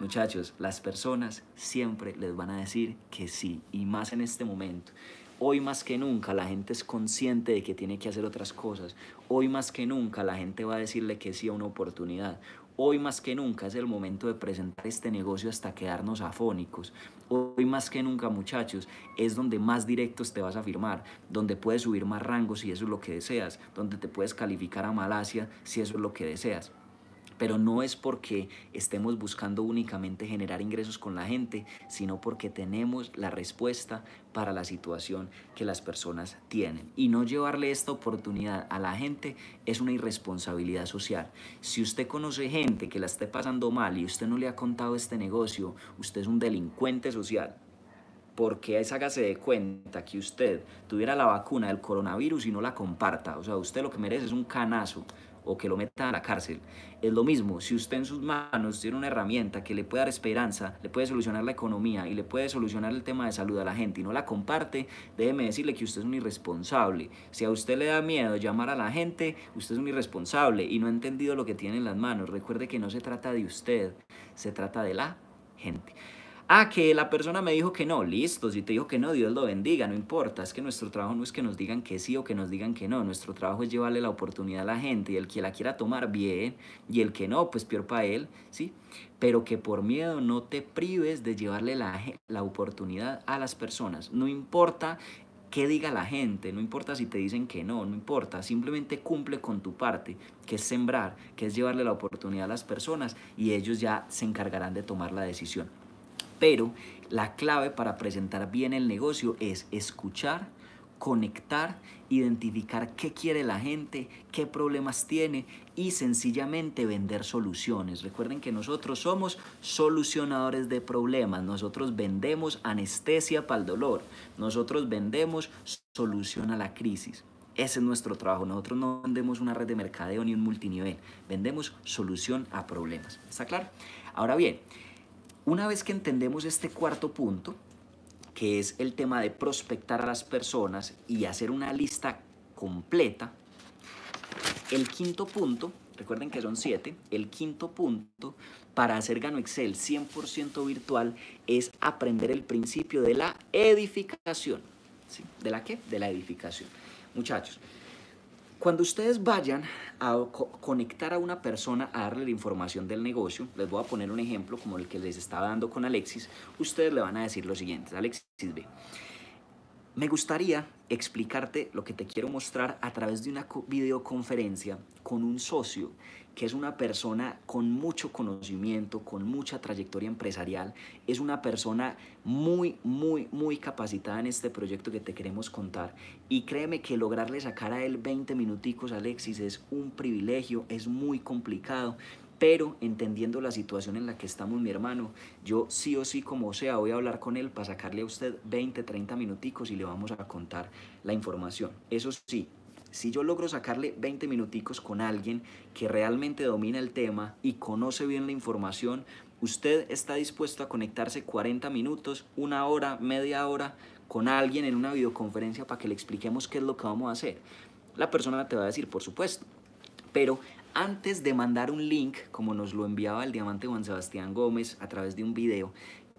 Muchachos, las personas siempre les van a decir que sí, y más en este momento. Hoy más que nunca la gente es consciente de que tiene que hacer otras cosas. Hoy más que nunca la gente va a decirle que sí a una oportunidad. Hoy más que nunca es el momento de presentar este negocio hasta quedarnos afónicos. Hoy más que nunca, muchachos, es donde más directos te vas a firmar, donde puedes subir más rangos si eso es lo que deseas, donde te puedes calificar a Malasia si eso es lo que deseas pero no es porque estemos buscando únicamente generar ingresos con la gente, sino porque tenemos la respuesta para la situación que las personas tienen. Y no llevarle esta oportunidad a la gente es una irresponsabilidad social. Si usted conoce gente que la esté pasando mal y usted no le ha contado este negocio, usted es un delincuente social porque esa hágase de cuenta que usted tuviera la vacuna del coronavirus y no la comparta. O sea, usted lo que merece es un canazo, o que lo meta a la cárcel. Es lo mismo, si usted en sus manos tiene una herramienta que le puede dar esperanza, le puede solucionar la economía y le puede solucionar el tema de salud a la gente y no la comparte, déjeme decirle que usted es un irresponsable. Si a usted le da miedo llamar a la gente, usted es un irresponsable y no ha entendido lo que tiene en las manos. Recuerde que no se trata de usted, se trata de la gente. Ah, que la persona me dijo que no, listo, si te dijo que no, Dios lo bendiga, no importa, es que nuestro trabajo no es que nos digan que sí o que nos digan que no, nuestro trabajo es llevarle la oportunidad a la gente y el que la quiera tomar bien y el que no, pues peor para él, ¿sí? Pero que por miedo no te prives de llevarle la, la oportunidad a las personas, no importa qué diga la gente, no importa si te dicen que no, no importa, simplemente cumple con tu parte, que es sembrar, que es llevarle la oportunidad a las personas y ellos ya se encargarán de tomar la decisión. Pero la clave para presentar bien el negocio es escuchar, conectar, identificar qué quiere la gente, qué problemas tiene y sencillamente vender soluciones. Recuerden que nosotros somos solucionadores de problemas, nosotros vendemos anestesia para el dolor, nosotros vendemos solución a la crisis. Ese es nuestro trabajo. Nosotros no vendemos una red de mercadeo ni un multinivel. Vendemos solución a problemas. ¿Está claro? Ahora bien, una vez que entendemos este cuarto punto, que es el tema de prospectar a las personas y hacer una lista completa, el quinto punto, recuerden que son siete, el quinto punto para hacer Gano Excel 100% virtual es aprender el principio de la edificación. ¿De la qué? De la edificación. Muchachos, cuando ustedes vayan a conectar a una persona a darle la información del negocio, les voy a poner un ejemplo como el que les estaba dando con Alexis, ustedes le van a decir lo siguiente, Alexis ve, me gustaría explicarte lo que te quiero mostrar a través de una videoconferencia con un socio que es una persona con mucho conocimiento, con mucha trayectoria empresarial, es una persona muy, muy, muy capacitada en este proyecto que te queremos contar. Y créeme que lograrle sacar a él 20 minuticos, Alexis, es un privilegio, es muy complicado, pero entendiendo la situación en la que estamos, mi hermano, yo sí o sí, como sea, voy a hablar con él para sacarle a usted 20, 30 minuticos y le vamos a contar la información. Eso sí, si yo logro sacarle 20 minuticos con alguien que realmente domina el tema y conoce bien la información, usted está dispuesto a conectarse 40 minutos, una hora, media hora con alguien en una videoconferencia para que le expliquemos qué es lo que vamos a hacer. La persona te va a decir, por supuesto, pero antes de mandar un link, como nos lo enviaba el diamante Juan Sebastián Gómez a través de un video,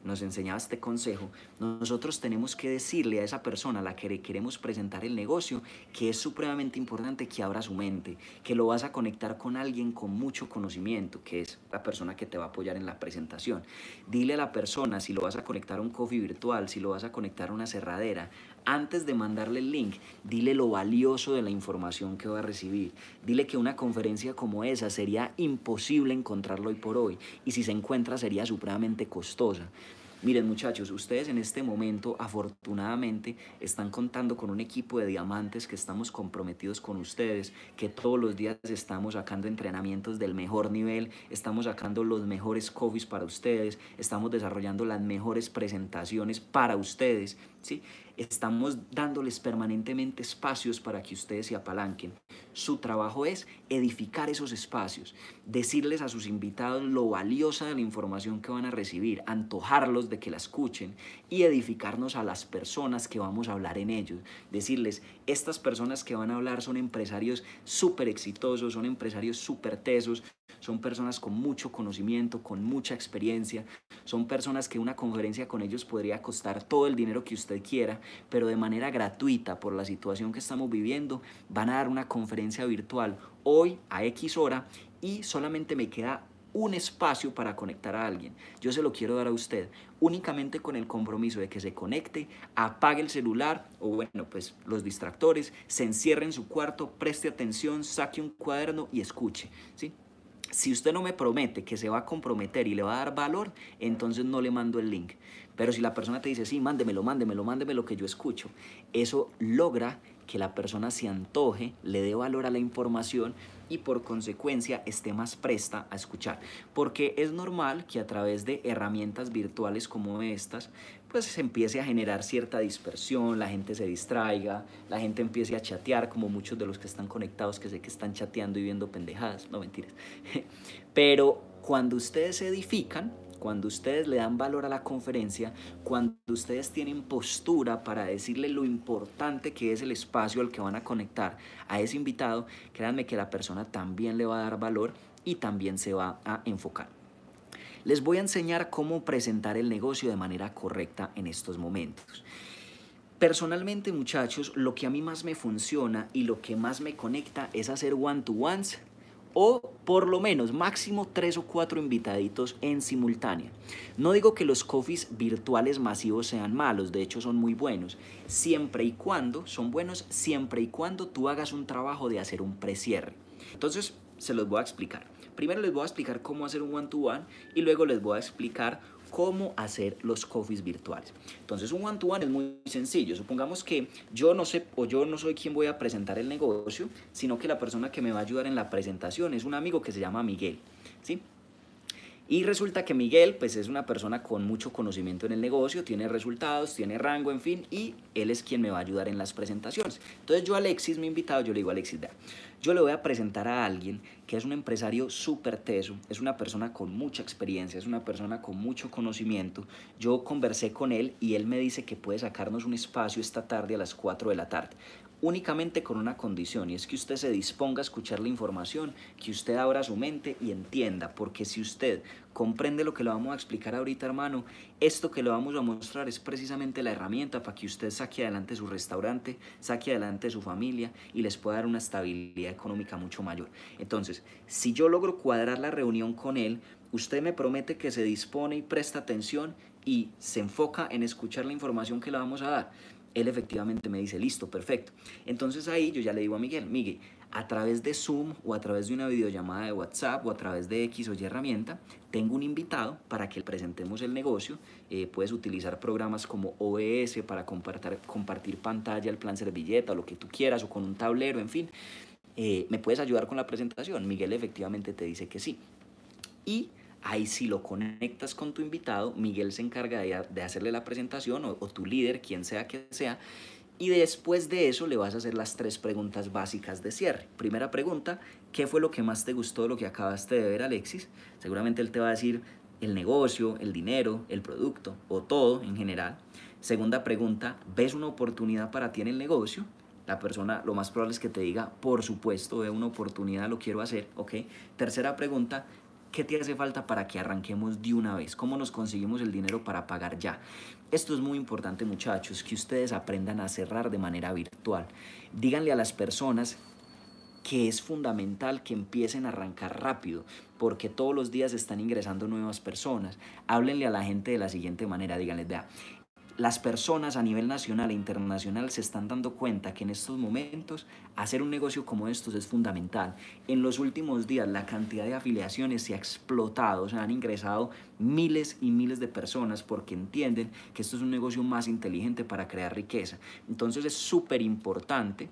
nos enseñaba este consejo, nosotros tenemos que decirle a esa persona a la que queremos presentar el negocio que es supremamente importante que abra su mente, que lo vas a conectar con alguien con mucho conocimiento, que es la persona que te va a apoyar en la presentación. Dile a la persona si lo vas a conectar a un coffee virtual, si lo vas a conectar a una cerradera, antes de mandarle el link, dile lo valioso de la información que va a recibir. Dile que una conferencia como esa sería imposible encontrarlo hoy por hoy y si se encuentra sería supremamente costosa. Miren muchachos, ustedes en este momento afortunadamente están contando con un equipo de diamantes que estamos comprometidos con ustedes, que todos los días estamos sacando entrenamientos del mejor nivel, estamos sacando los mejores coffees para ustedes, estamos desarrollando las mejores presentaciones para ustedes, ¿sí? Estamos dándoles permanentemente espacios para que ustedes se apalanquen. Su trabajo es edificar esos espacios, decirles a sus invitados lo valiosa de la información que van a recibir, antojarlos de que la escuchen y edificarnos a las personas que vamos a hablar en ellos. Decirles, estas personas que van a hablar son empresarios súper exitosos, son empresarios súper tesos, son personas con mucho conocimiento, con mucha experiencia, son personas que una conferencia con ellos podría costar todo el dinero que usted quiera, pero de manera gratuita por la situación que estamos viviendo, van a dar una conferencia virtual hoy a X hora y solamente me queda un espacio para conectar a alguien. Yo se lo quiero dar a usted, únicamente con el compromiso de que se conecte, apague el celular o bueno, pues los distractores, se encierre en su cuarto, preste atención, saque un cuaderno y escuche, ¿sí? Si usted no me promete que se va a comprometer y le va a dar valor, entonces no le mando el link. Pero si la persona te dice, sí, mándemelo, mándemelo, mándemelo que yo escucho, eso logra que la persona se antoje, le dé valor a la información, y por consecuencia esté más presta a escuchar. Porque es normal que a través de herramientas virtuales como estas, pues se empiece a generar cierta dispersión, la gente se distraiga, la gente empiece a chatear, como muchos de los que están conectados que sé que están chateando y viendo pendejadas, no mentiras. Pero cuando ustedes se edifican, cuando ustedes le dan valor a la conferencia, cuando ustedes tienen postura para decirle lo importante que es el espacio al que van a conectar a ese invitado, créanme que la persona también le va a dar valor y también se va a enfocar. Les voy a enseñar cómo presentar el negocio de manera correcta en estos momentos. Personalmente, muchachos, lo que a mí más me funciona y lo que más me conecta es hacer one-to-ones o por lo menos máximo tres o cuatro invitaditos en simultánea. No digo que los coffees virtuales masivos sean malos, de hecho son muy buenos, siempre y cuando, son buenos siempre y cuando tú hagas un trabajo de hacer un precierre. Entonces, se los voy a explicar. Primero les voy a explicar cómo hacer un one to -one, y luego les voy a explicar cómo hacer los cofis virtuales. Entonces, un one-to-one es muy sencillo. Supongamos que yo no sé o yo no soy quien voy a presentar el negocio, sino que la persona que me va a ayudar en la presentación es un amigo que se llama Miguel, ¿sí? Y resulta que Miguel, pues es una persona con mucho conocimiento en el negocio, tiene resultados, tiene rango, en fin, y él es quien me va a ayudar en las presentaciones. Entonces yo, Alexis, mi invitado, yo le digo, Alexis, da, yo le voy a presentar a alguien que es un empresario súper teso, es una persona con mucha experiencia, es una persona con mucho conocimiento. Yo conversé con él y él me dice que puede sacarnos un espacio esta tarde a las 4 de la tarde únicamente con una condición y es que usted se disponga a escuchar la información, que usted abra su mente y entienda, porque si usted comprende lo que le vamos a explicar ahorita hermano, esto que le vamos a mostrar es precisamente la herramienta para que usted saque adelante su restaurante, saque adelante su familia y les pueda dar una estabilidad económica mucho mayor. Entonces, si yo logro cuadrar la reunión con él, usted me promete que se dispone y presta atención y se enfoca en escuchar la información que le vamos a dar él efectivamente me dice, listo, perfecto. Entonces ahí yo ya le digo a Miguel, Miguel, a través de Zoom o a través de una videollamada de WhatsApp o a través de X o Y herramienta, tengo un invitado para que presentemos el negocio. Eh, puedes utilizar programas como OES para compartir, compartir pantalla, el plan servilleta, o lo que tú quieras, o con un tablero, en fin. Eh, ¿Me puedes ayudar con la presentación? Miguel efectivamente te dice que sí. Y Ahí si lo conectas con tu invitado, Miguel se encarga de, hacerle la presentación o, tu líder, quien sea que sea, y después de eso le vas a hacer las tres preguntas básicas de cierre. Primera pregunta, ¿qué fue lo que más te gustó de lo que acabaste de ver, Alexis? Seguramente él te va a decir el negocio, el dinero, el producto o todo en general. Segunda pregunta, ¿ves una oportunidad para ti en el negocio? La persona lo más probable es que te diga, por supuesto, veo una oportunidad, lo quiero hacer, ¿ok? Tercera pregunta, ¿Qué te hace falta para que arranquemos de una vez? ¿Cómo nos conseguimos el dinero para pagar ya? Esto es muy importante muchachos, que ustedes aprendan a cerrar de manera virtual. Díganle a las personas que es fundamental que empiecen a arrancar rápido, porque todos los días están ingresando nuevas personas. Háblenle a la gente de la siguiente manera, díganles, vea, las personas a nivel nacional e internacional se están dando cuenta que en estos momentos hacer un negocio como estos es fundamental. En los últimos días la cantidad de afiliaciones se ha explotado, se han ingresado miles y miles de personas porque entienden que esto es un negocio más inteligente para crear riqueza. Entonces es súper importante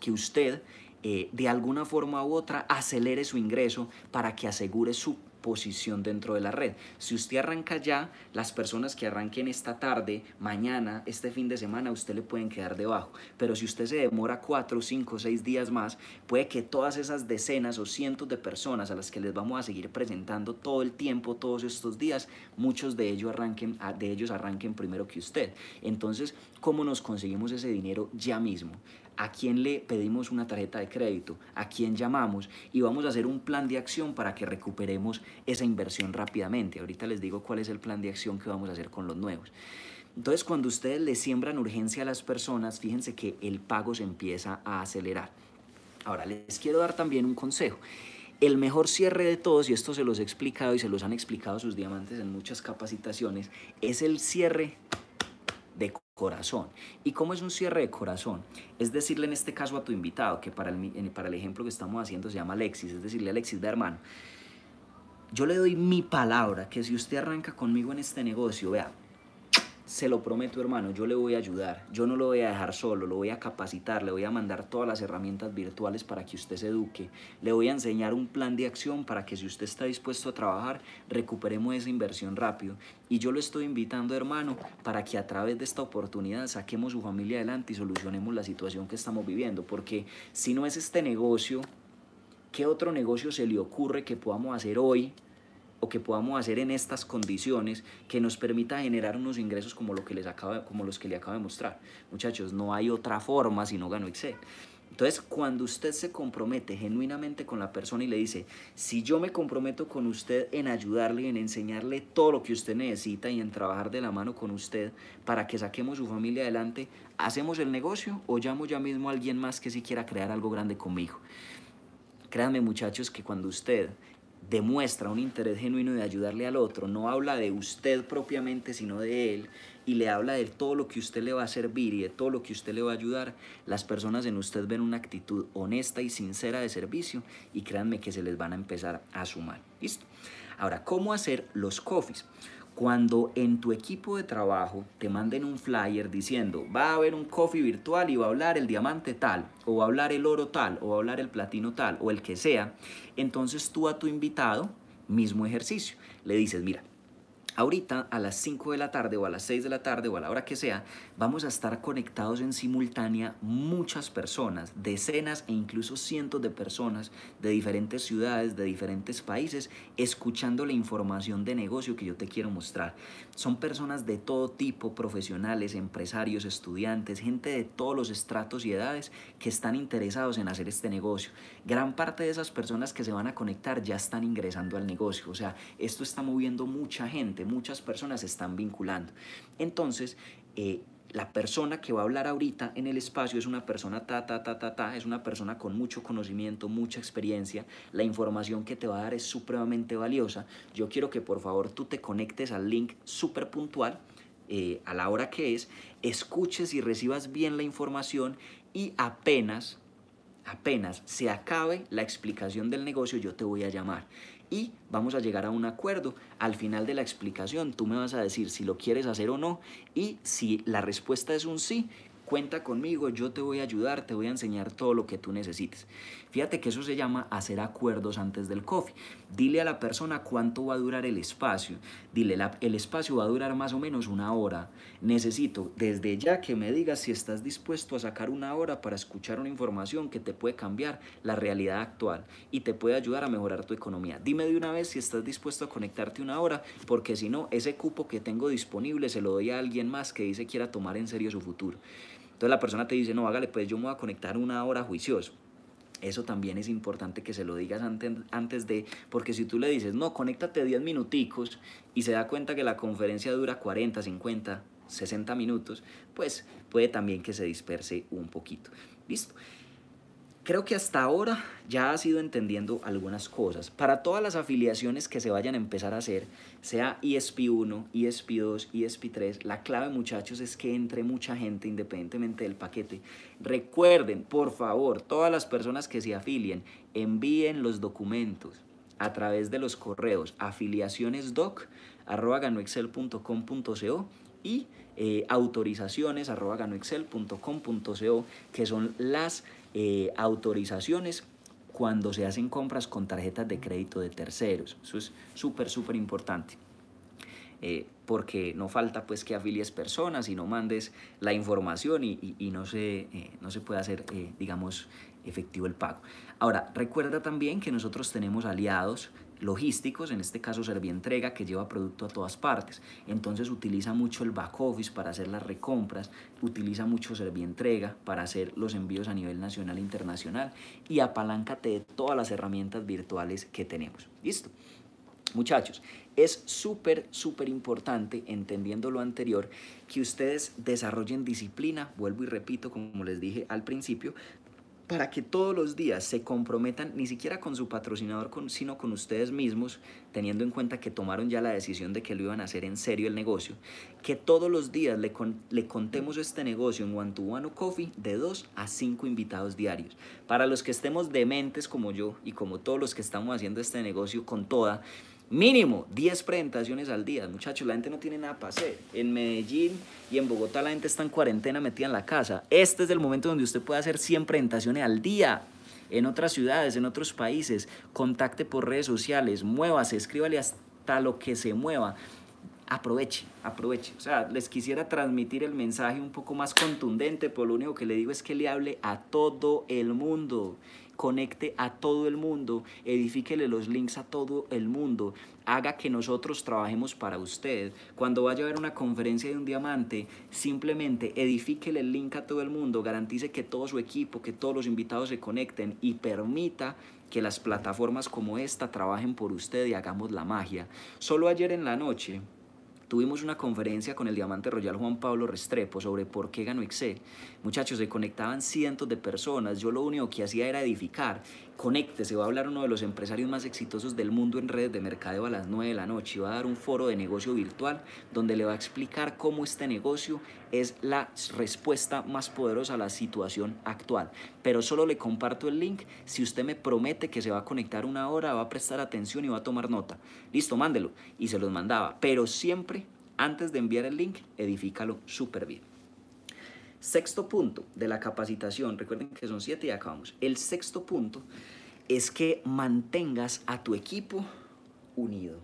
que usted eh, de alguna forma u otra acelere su ingreso para que asegure su posición dentro de la red. Si usted arranca ya, las personas que arranquen esta tarde, mañana, este fin de semana, usted le pueden quedar debajo. Pero si usted se demora 4, 5, seis días más, puede que todas esas decenas o cientos de personas a las que les vamos a seguir presentando todo el tiempo, todos estos días, muchos de ellos arranquen, de ellos arranquen primero que usted. Entonces, ¿cómo nos conseguimos ese dinero ya mismo? a quién le pedimos una tarjeta de crédito, a quién llamamos y vamos a hacer un plan de acción para que recuperemos esa inversión rápidamente. Ahorita les digo cuál es el plan de acción que vamos a hacer con los nuevos. Entonces, cuando ustedes le siembran urgencia a las personas, fíjense que el pago se empieza a acelerar. Ahora, les quiero dar también un consejo. El mejor cierre de todos, y esto se los he explicado y se los han explicado sus diamantes en muchas capacitaciones, es el cierre de corazón. ¿Y cómo es un cierre de corazón? Es decirle en este caso a tu invitado, que para el, para el ejemplo que estamos haciendo se llama Alexis, es decirle Alexis, de hermano, yo le doy mi palabra que si usted arranca conmigo en este negocio, vea, se lo prometo hermano, yo le voy a ayudar, yo no lo voy a dejar solo, lo voy a capacitar, le voy a mandar todas las herramientas virtuales para que usted se eduque, le voy a enseñar un plan de acción para que si usted está dispuesto a trabajar, recuperemos esa inversión rápido. Y yo lo estoy invitando hermano para que a través de esta oportunidad saquemos su familia adelante y solucionemos la situación que estamos viviendo, porque si no es este negocio, ¿qué otro negocio se le ocurre que podamos hacer hoy o que podamos hacer en estas condiciones que nos permita generar unos ingresos como, lo que les acaba, como los que le acabo de mostrar. Muchachos, no hay otra forma si no gano Excel. Entonces, cuando usted se compromete genuinamente con la persona y le dice, si yo me comprometo con usted en ayudarle, en enseñarle todo lo que usted necesita y en trabajar de la mano con usted para que saquemos su familia adelante, ¿hacemos el negocio o llamo ya mismo a alguien más que si quiera crear algo grande conmigo? Créanme muchachos que cuando usted demuestra un interés genuino de ayudarle al otro, no habla de usted propiamente, sino de él, y le habla de todo lo que usted le va a servir y de todo lo que usted le va a ayudar, las personas en usted ven una actitud honesta y sincera de servicio y créanme que se les van a empezar a sumar. ¿Listo? Ahora, ¿cómo hacer los coffees? Cuando en tu equipo de trabajo te manden un flyer diciendo va a haber un coffee virtual y va a hablar el diamante tal, o va a hablar el oro tal, o va a hablar el platino tal, o el que sea, entonces tú a tu invitado, mismo ejercicio, le dices, mira, ahorita a las 5 de la tarde o a las 6 de la tarde o a la hora que sea, vamos a estar conectados en simultánea muchas personas, decenas e incluso cientos de personas de diferentes ciudades, de diferentes países, escuchando la información de negocio que yo te quiero mostrar. Son personas de todo tipo, profesionales, empresarios, estudiantes, gente de todos los estratos y edades que están interesados en hacer este negocio. Gran parte de esas personas que se van a conectar ya están ingresando al negocio. O sea, esto está moviendo mucha gente, muchas personas se están vinculando. Entonces, eh, la persona que va a hablar ahorita en el espacio es una persona ta, ta, ta, ta, ta, es una persona con mucho conocimiento, mucha experiencia, la información que te va a dar es supremamente valiosa. Yo quiero que por favor tú te conectes al link súper puntual. Eh, a la hora que es, escuches y recibas bien la información y apenas, apenas se acabe la explicación del negocio, yo te voy a llamar y vamos a llegar a un acuerdo. Al final de la explicación tú me vas a decir si lo quieres hacer o no y si la respuesta es un sí, cuenta conmigo, yo te voy a ayudar, te voy a enseñar todo lo que tú necesites. Fíjate que eso se llama hacer acuerdos antes del coffee. Dile a la persona cuánto va a durar el espacio. Dile, el espacio va a durar más o menos una hora. Necesito desde ya que me digas si estás dispuesto a sacar una hora para escuchar una información que te puede cambiar la realidad actual y te puede ayudar a mejorar tu economía. Dime de una vez si estás dispuesto a conectarte una hora, porque si no, ese cupo que tengo disponible se lo doy a alguien más que dice quiera tomar en serio su futuro. Entonces la persona te dice, no, hágale, pues yo me voy a conectar una hora juicioso. Eso también es importante que se lo digas antes de, porque si tú le dices, no, conéctate 10 minuticos y se da cuenta que la conferencia dura 40, 50, 60 minutos, pues puede también que se disperse un poquito. Listo. Creo que hasta ahora ya ha sido entendiendo algunas cosas. Para todas las afiliaciones que se vayan a empezar a hacer, sea ESP1, ESP2, ESP3, la clave muchachos es que entre mucha gente independientemente del paquete. Recuerden, por favor, todas las personas que se afilien, envíen los documentos a través de los correos afiliacionesdoc.ganoexcel.com.co y eh, que son las eh, autorizaciones cuando se hacen compras con tarjetas de crédito de terceros. Eso es súper, súper importante. Eh, porque no falta pues que afilies personas y no mandes la información y, no, se, eh, no se puede hacer, digamos, efectivo el pago. Ahora, recuerda también que nosotros tenemos aliados logísticos, en este caso entrega que lleva producto a todas partes. Entonces utiliza mucho el back office para hacer las recompras, utiliza mucho entrega para hacer los envíos a nivel nacional e internacional y apaláncate de todas las herramientas virtuales que tenemos. ¿Listo? Muchachos, es súper, súper importante, entendiendo lo anterior, que ustedes desarrollen disciplina, vuelvo y repito, como les dije al principio, para que todos los días se comprometan ni siquiera con su patrocinador, sino con ustedes mismos, teniendo en cuenta que tomaron ya la decisión de que lo iban a hacer en serio el negocio, que todos los días le, contemos este negocio en One One Coffee de dos a cinco invitados diarios. Para los que estemos dementes como yo y como todos los que estamos haciendo este negocio con toda, Mínimo 10 presentaciones al día. Muchachos, la gente no tiene nada para hacer. En Medellín y en Bogotá la gente está en cuarentena metida en la casa. Este es el momento donde usted puede hacer 100 presentaciones al día. En otras ciudades, en otros países, contacte por redes sociales, muévase, escríbale hasta lo que se mueva. Aproveche, aproveche. O sea, les quisiera transmitir el mensaje un poco más contundente, pero pues lo único que le digo es que le hable a todo el mundo conecte a todo el mundo, edifíquele los links a todo el mundo, haga que nosotros trabajemos para usted. Cuando vaya a haber una conferencia de un diamante, simplemente edifíquele el link a todo el mundo, garantice que todo su equipo, que todos los invitados se conecten y permita que las plataformas como esta trabajen por usted y hagamos la magia. Solo ayer en la noche, Tuvimos una conferencia con el diamante royal Juan Pablo Restrepo sobre por qué ganó excel Muchachos, se conectaban cientos de personas. Yo lo único que hacía era edificar Conéctese, va a hablar uno de los empresarios más exitosos del mundo en redes de mercadeo a las 9 de la noche y va a dar un foro de negocio virtual donde le va a explicar cómo este negocio es la respuesta más poderosa a la situación actual. Pero solo le comparto el link si usted me promete que se va a conectar una hora, va a prestar atención y va a tomar nota. Listo, mándelo. Y se los mandaba. Pero siempre, antes de enviar el link, edifícalo súper bien. Sexto punto de la capacitación, recuerden que son siete y acabamos. El sexto punto es que mantengas a tu equipo unido.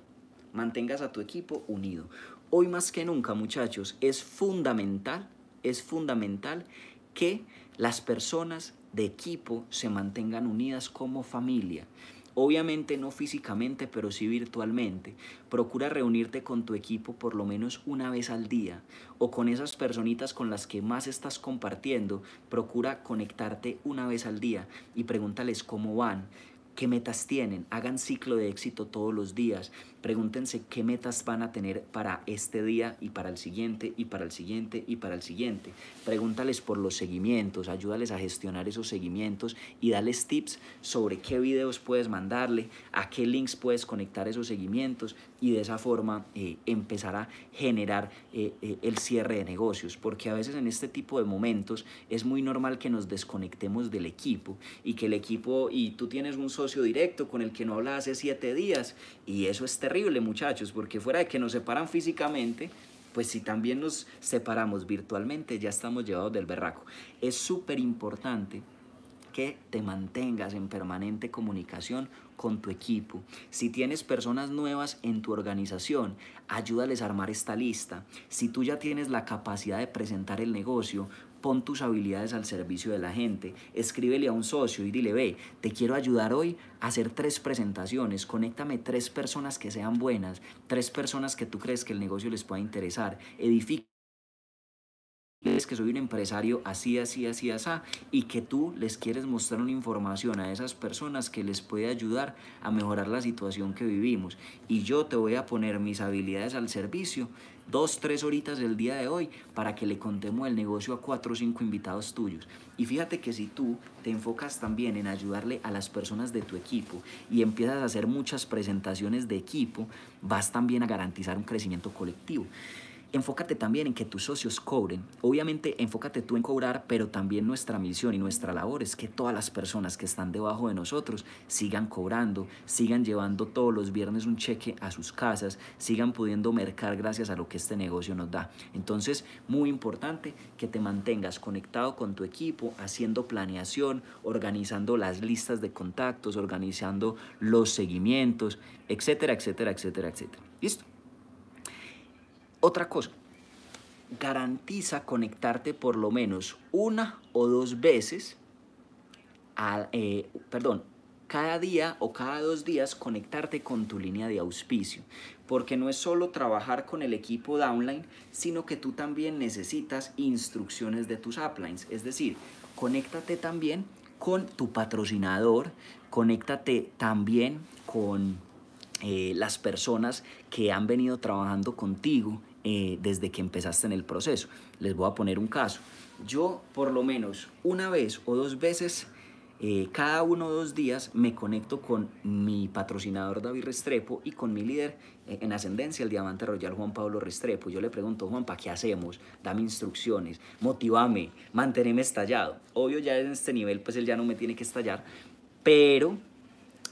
Mantengas a tu equipo unido. Hoy más que nunca, muchachos, es fundamental, es fundamental que las personas de equipo se mantengan unidas como familia. Obviamente no físicamente, pero sí virtualmente. Procura reunirte con tu equipo por lo menos una vez al día o con esas personitas con las que más estás compartiendo. Procura conectarte una vez al día y pregúntales cómo van, qué metas tienen, hagan ciclo de éxito todos los días, pregúntense qué metas van a tener para este día y para el siguiente y para el siguiente y para el siguiente. Pregúntales por los seguimientos, ayúdales a gestionar esos seguimientos y dales tips sobre qué videos puedes mandarle, a qué links puedes conectar esos seguimientos, y de esa forma eh, empezar a generar eh, eh, el cierre de negocios, porque a veces en este tipo de momentos es muy normal que nos desconectemos del equipo y que el equipo, y tú tienes un socio directo con el que no hablas hace siete días, y eso es terrible muchachos, porque fuera de que nos separan físicamente, pues si también nos separamos virtualmente, ya estamos llevados del berraco. Es súper importante que te mantengas en permanente comunicación con tu equipo. Si tienes personas nuevas en tu organización, ayúdales a armar esta lista. Si tú ya tienes la capacidad de presentar el negocio, pon tus habilidades al servicio de la gente. Escríbele a un socio y dile, ve, te quiero ayudar hoy a hacer tres presentaciones. Conéctame tres personas que sean buenas, tres personas que tú crees que el negocio les pueda interesar. Edifica es que soy un empresario así, así, así, así, y que tú les quieres mostrar una información a esas personas que les puede ayudar a mejorar la situación que vivimos. Y yo te voy a poner mis habilidades al servicio, dos, tres horitas del día de hoy, para que le contemos el negocio a cuatro o cinco invitados tuyos. Y fíjate que si tú te enfocas también en ayudarle a las personas de tu equipo y empiezas a hacer muchas presentaciones de equipo, vas también a garantizar un crecimiento colectivo enfócate también en que tus socios cobren. Obviamente, enfócate tú en cobrar, pero también nuestra misión y nuestra labor es que todas las personas que están debajo de nosotros sigan cobrando, sigan llevando todos los viernes un cheque a sus casas, sigan pudiendo mercar gracias a lo que este negocio nos da. Entonces, muy importante que te mantengas conectado con tu equipo, haciendo planeación, organizando las listas de contactos, organizando los seguimientos, etcétera, etcétera, etcétera, etcétera. ¿Listo? Otra cosa, garantiza conectarte por lo menos una o dos veces, eh, perdón, cada día o cada dos días conectarte con tu línea de auspicio, porque no es solo trabajar con el equipo downline, sino que tú también necesitas instrucciones de tus uplines, es decir, conéctate también con tu patrocinador, conéctate también con eh, las personas que han venido trabajando contigo eh, desde que empezaste en el proceso. Les voy a poner un caso. Yo por lo menos una vez o dos veces, eh, cada uno o dos días, me conecto con mi patrocinador David Restrepo y con mi líder eh, en ascendencia, el diamante royal Juan Pablo Restrepo. Yo le pregunto, Juanpa, ¿qué hacemos? Dame instrucciones, motivame, manteneme estallado. Obvio ya en este nivel, pues él ya no me tiene que estallar, pero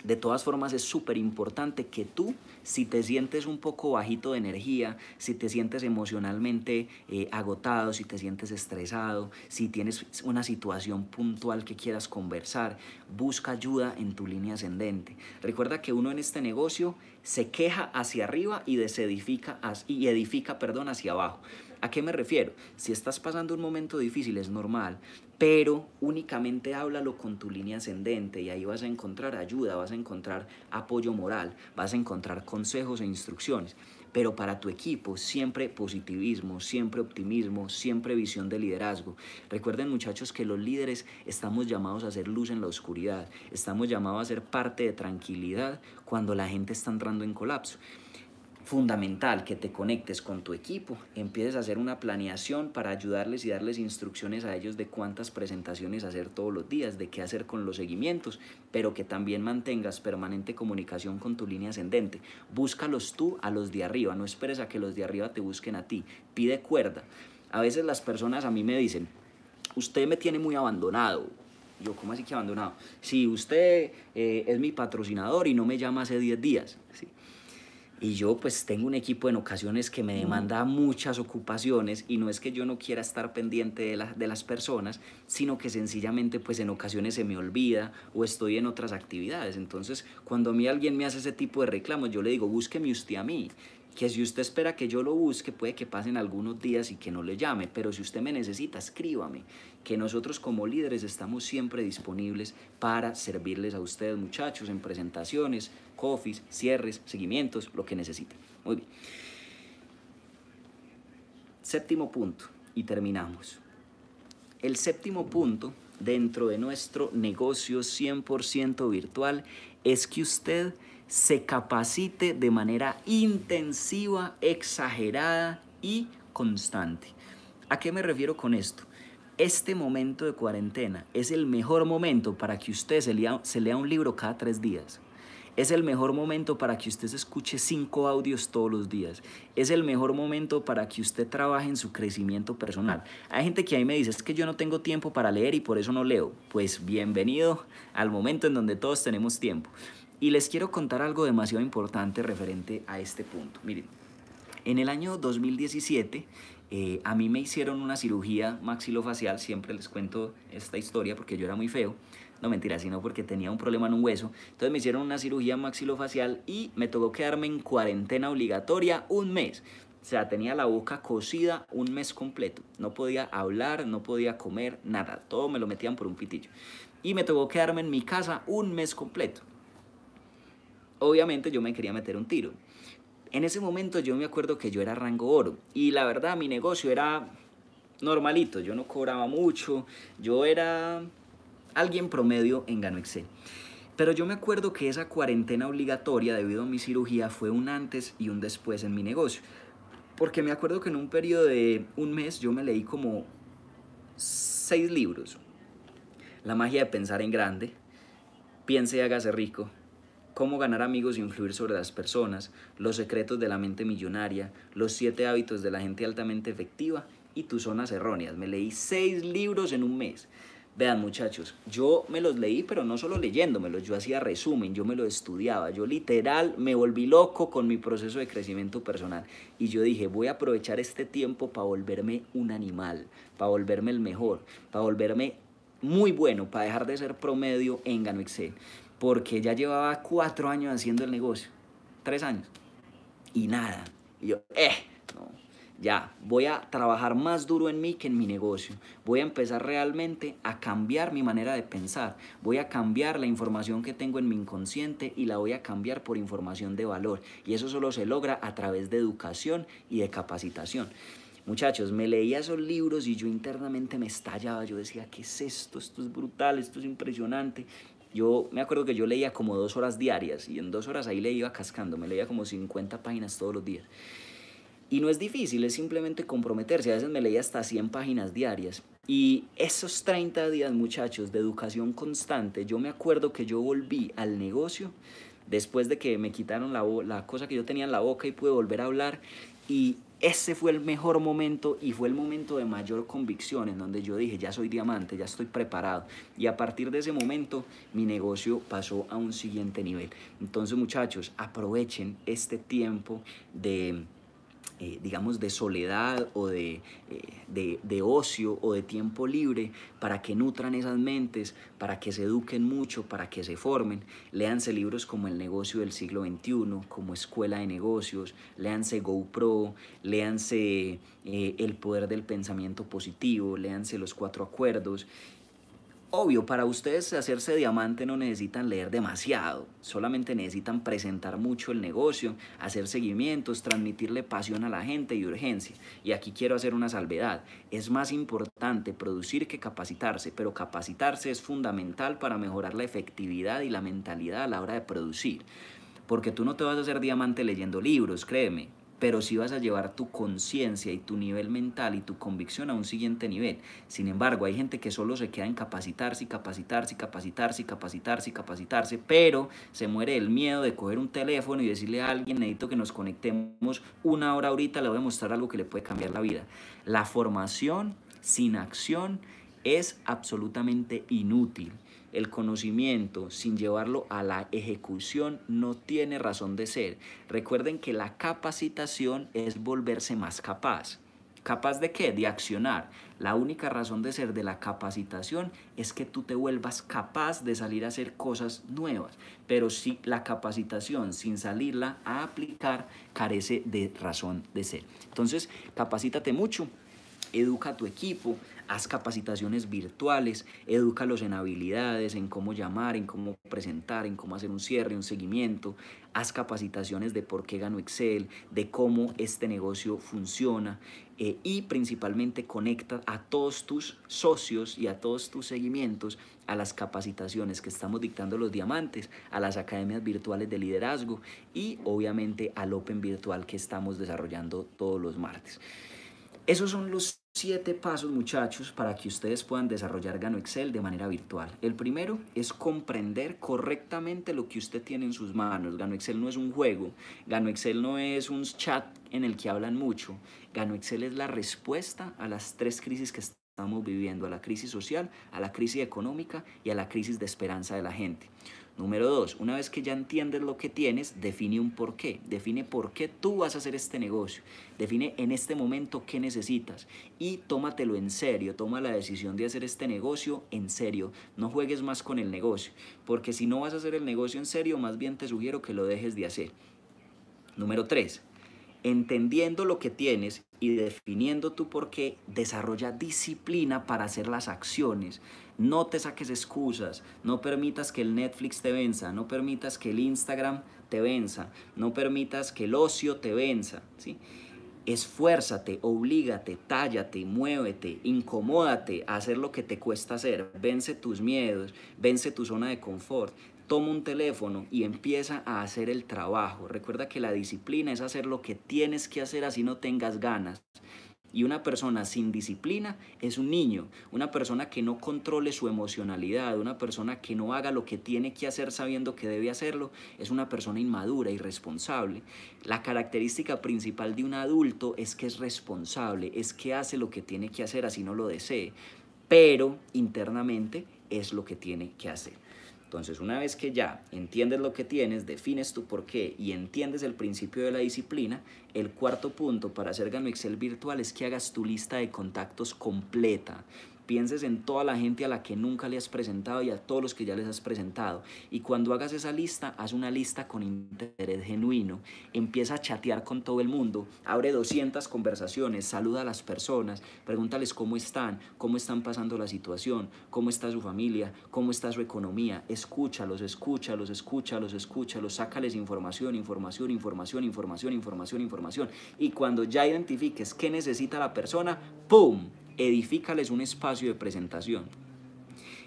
de todas formas, es súper importante que tú, si te sientes un poco bajito de energía, si te sientes emocionalmente eh, agotado, si te sientes estresado, si tienes una situación puntual que quieras conversar, busca ayuda en tu línea ascendente. Recuerda que uno en este negocio se queja hacia arriba y desedifica y edifica, perdón, hacia abajo. ¿A qué me refiero? Si estás pasando un momento difícil es normal, pero únicamente háblalo con tu línea ascendente y ahí vas a encontrar ayuda, vas a encontrar apoyo moral, vas a encontrar consejos e instrucciones. Pero para tu equipo siempre positivismo, siempre optimismo, siempre visión de liderazgo. Recuerden muchachos que los líderes estamos llamados a hacer luz en la oscuridad, estamos llamados a ser parte de tranquilidad cuando la gente está entrando en colapso fundamental que te conectes con tu equipo, empieces a hacer una planeación para ayudarles y darles instrucciones a ellos de cuántas presentaciones hacer todos los días, de qué hacer con los seguimientos, pero que también mantengas permanente comunicación con tu línea ascendente. Búscalos tú a los de arriba, no esperes a que los de arriba te busquen a ti, pide cuerda. A veces las personas a mí me dicen, usted me tiene muy abandonado, yo, ¿cómo así que abandonado? Si usted eh, es mi patrocinador y no me llama hace 10 días, ¿sí? Y yo pues tengo un equipo en ocasiones que me demanda muchas ocupaciones y no es que yo no quiera estar pendiente de, las personas, sino que sencillamente pues en ocasiones se me olvida o estoy en otras actividades. Entonces cuando a mí alguien me hace ese tipo de reclamos, yo le digo, búsqueme usted a mí que si usted espera que yo lo busque, puede que pasen algunos días y que no le llame, pero si usted me necesita, escríbame, que nosotros como líderes estamos siempre disponibles para servirles a ustedes, muchachos, en presentaciones, cofis, cierres, seguimientos, lo que necesiten. Muy bien. Séptimo punto, y terminamos. El séptimo punto dentro de nuestro negocio 100% virtual es que usted se capacite de manera intensiva, exagerada y constante. ¿A qué me refiero con esto? Este momento de cuarentena es el mejor momento para que usted se lea, un libro cada tres días. Es el mejor momento para que usted escuche cinco audios todos los días. Es el mejor momento para que usted trabaje en su crecimiento personal. Hay gente que ahí me dice, es que yo no tengo tiempo para leer y por eso no leo. Pues bienvenido al momento en donde todos tenemos tiempo. Y les quiero contar algo demasiado importante referente a este punto. Miren, en el año 2017 eh, a mí me hicieron una cirugía maxilofacial, siempre les cuento esta historia porque yo era muy feo, no mentira, sino porque tenía un problema en un hueso. Entonces me hicieron una cirugía maxilofacial y me tocó quedarme en cuarentena obligatoria un mes. O sea, tenía la boca cosida un mes completo. No podía hablar, no podía comer, nada. Todo me lo metían por un pitillo. Y me tocó quedarme en mi casa un mes completo obviamente yo me quería meter un tiro. En ese momento yo me acuerdo que yo era rango oro y la verdad mi negocio era normalito, yo no cobraba mucho, yo era alguien promedio en Gano Excel. Pero yo me acuerdo que esa cuarentena obligatoria debido a mi cirugía fue un antes y un después en mi negocio. Porque me acuerdo que en un periodo de un mes yo me leí como seis libros. La magia de pensar en grande, piense y hágase rico, cómo ganar amigos e influir sobre las personas, los secretos de la mente millonaria, los siete hábitos de la gente altamente efectiva y tus zonas erróneas. Me leí seis libros en un mes. Vean muchachos, yo me los leí, pero no solo leyéndomelos, yo hacía resumen, yo me lo estudiaba, yo literal me volví loco con mi proceso de crecimiento personal. Y yo dije, voy a aprovechar este tiempo para volverme un animal, para volverme el mejor, para volverme muy bueno, para dejar de ser promedio en Gano Excel porque ya llevaba cuatro años haciendo el negocio, tres años, y nada. Y yo, eh, no, ya, voy a trabajar más duro en mí que en mi negocio. Voy a empezar realmente a cambiar mi manera de pensar. Voy a cambiar la información que tengo en mi inconsciente y la voy a cambiar por información de valor. Y eso solo se logra a través de educación y de capacitación. Muchachos, me leía esos libros y yo internamente me estallaba. Yo decía, ¿qué es esto? Esto es brutal, esto es impresionante. Yo me acuerdo que yo leía como dos horas diarias y en dos horas ahí le iba cascando, me leía como 50 páginas todos los días. Y no es difícil, es simplemente comprometerse. A veces me leía hasta 100 páginas diarias. Y esos 30 días, muchachos, de educación constante, yo me acuerdo que yo volví al negocio después de que me quitaron la, la cosa que yo tenía en la boca y pude volver a hablar. Y ese fue el mejor momento y fue el momento de mayor convicción en donde yo dije, ya soy diamante, ya estoy preparado. Y a partir de ese momento mi negocio pasó a un siguiente nivel. Entonces muchachos, aprovechen este tiempo de eh, digamos, de soledad o eh, de, ocio o de tiempo libre, para que nutran esas mentes, para que se eduquen mucho, para que se formen. Léanse libros como El negocio del siglo XXI, como Escuela de Negocios, léanse GoPro, léanse eh, El poder del pensamiento positivo, léanse Los cuatro acuerdos Obvio, para ustedes hacerse diamante no necesitan leer demasiado, solamente necesitan presentar mucho el negocio, hacer seguimientos, transmitirle pasión a la gente y urgencia. Y aquí quiero hacer una salvedad, es más importante producir que capacitarse, pero capacitarse es fundamental para mejorar la efectividad y la mentalidad a la hora de producir. Porque tú no te vas a hacer diamante leyendo libros, créeme, pero sí vas a llevar tu conciencia y tu nivel mental y tu convicción a un siguiente nivel. Sin embargo, hay gente que solo se queda en capacitarse capacitarse capacitarse capacitarse capacitarse, pero se muere el miedo de coger un teléfono y decirle a alguien, necesito que nos conectemos una hora ahorita, le voy a mostrar algo que le puede cambiar la vida. La formación sin acción es absolutamente inútil. El conocimiento sin llevarlo a la ejecución no tiene razón de ser. Recuerden que la capacitación es volverse más capaz. ¿Capaz de qué? De accionar. La única razón de ser de la capacitación es que tú te vuelvas capaz de salir a hacer cosas nuevas. Pero si la capacitación, sin salirla a aplicar, carece de razón de ser. Entonces, capacítate mucho, educa a tu equipo, haz capacitaciones virtuales, edúcalos en habilidades, en cómo llamar, en cómo presentar, en cómo hacer un cierre, un seguimiento, haz capacitaciones de por qué ganó Excel, de cómo este negocio funciona eh, y principalmente conecta a todos tus socios y a todos tus seguimientos a las capacitaciones que estamos dictando los diamantes, a las academias virtuales de liderazgo y obviamente al Open Virtual que estamos desarrollando todos los martes. Esos son los siete pasos, muchachos, para que ustedes puedan desarrollar Gano Excel de manera virtual. El primero es comprender correctamente lo que usted tiene en sus manos. Gano Excel no es un juego, Gano Excel no es un chat en el que hablan mucho. Gano Excel es la respuesta a las tres crisis que estamos viviendo, a la crisis social, a la crisis económica y a la crisis de esperanza de la gente. Número dos, una vez que ya entiendes lo que tienes, define un porqué. Define por qué tú vas a hacer este negocio. Define en este momento qué necesitas. Y tómatelo en serio. Toma la decisión de hacer este negocio en serio. No juegues más con el negocio. Porque si no vas a hacer el negocio en serio, más bien te sugiero que lo dejes de hacer. Número tres, entendiendo lo que tienes y definiendo tu porqué, desarrolla disciplina para hacer las acciones no te saques excusas, no permitas que el Netflix te venza, no permitas que el Instagram te venza, no permitas que el ocio te venza, ¿sí? Esfuérzate, oblígate, tállate, muévete, incomódate a hacer lo que te cuesta hacer. Vence tus miedos, vence tu zona de confort. Toma un teléfono y empieza a hacer el trabajo. Recuerda que la disciplina es hacer lo que tienes que hacer así no tengas ganas. Y una persona sin disciplina es un niño, una persona que no controle su emocionalidad, una persona que no haga lo que tiene que hacer sabiendo que debe hacerlo, es una persona inmadura, irresponsable. La característica principal de un adulto es que es responsable, es que hace lo que tiene que hacer así no lo desee, pero internamente es lo que tiene que hacer. Entonces, una vez que ya entiendes lo que tienes, defines tu por qué y entiendes el principio de la disciplina, el cuarto punto para hacer Gano Excel virtual es que hagas tu lista de contactos completa. Pienses en toda la gente a la que nunca le has presentado y a todos los que ya les has presentado. Y cuando hagas esa lista, haz una lista con interés genuino. Empieza a chatear con todo el mundo. Abre 200 conversaciones, saluda a las personas, pregúntales cómo están, cómo están pasando la situación, cómo está su familia, cómo está su economía. Escúchalos, escúchalos, escúchalos, escúchalos. Sácales información, información, información, información, información, información. Y cuando ya identifiques qué necesita la persona, ¡pum! edifícales un espacio de presentación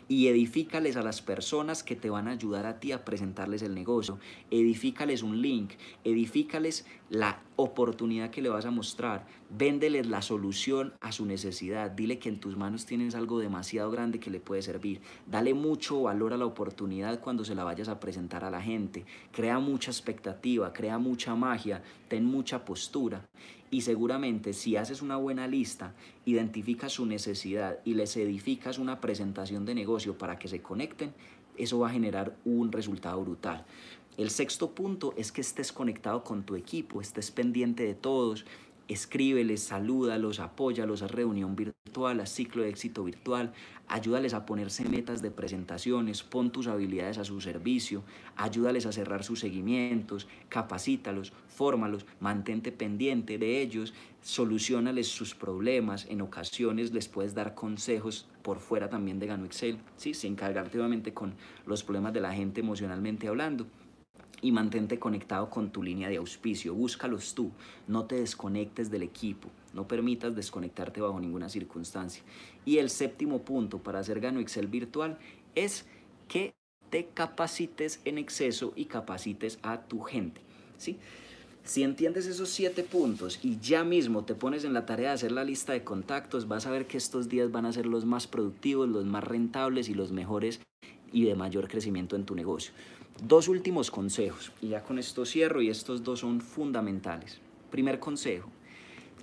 y edifícales a las personas que te van a ayudar a ti a presentarles el negocio, edifícales un link, edifícales la oportunidad que le vas a mostrar, véndeles la solución a su necesidad, dile que en tus manos tienes algo demasiado grande que le puede servir, dale mucho valor a la oportunidad cuando se la vayas a presentar a la gente, crea mucha expectativa, crea mucha magia, ten mucha postura y seguramente si haces una buena lista, identificas su necesidad y les edificas una presentación de negocio para que se conecten, eso va a generar un resultado brutal. El sexto punto es que estés conectado con tu equipo, estés pendiente de todos, escríbeles, salúdalos, apóyalos a reunión virtual, a ciclo de éxito virtual, ayúdales a ponerse metas de presentaciones, pon tus habilidades a su servicio, ayúdales a cerrar sus seguimientos, capacítalos, fórmalos, mantente pendiente de ellos, solucionales sus problemas, en ocasiones les puedes dar consejos por fuera también de Gano Excel, ¿sí? sin cargarte obviamente con los problemas de la gente emocionalmente hablando y mantente conectado con tu línea de auspicio. Búscalos tú, no te desconectes del equipo, no permitas desconectarte bajo ninguna circunstancia. Y el séptimo punto para hacer Gano Excel virtual es que te capacites en exceso y capacites a tu gente. ¿sí? Si entiendes esos siete puntos y ya mismo te pones en la tarea de hacer la lista de contactos, vas a ver que estos días van a ser los más productivos, los más rentables y los mejores y de mayor crecimiento en tu negocio. Dos últimos consejos, y ya con esto cierro, y estos dos son fundamentales. Primer consejo,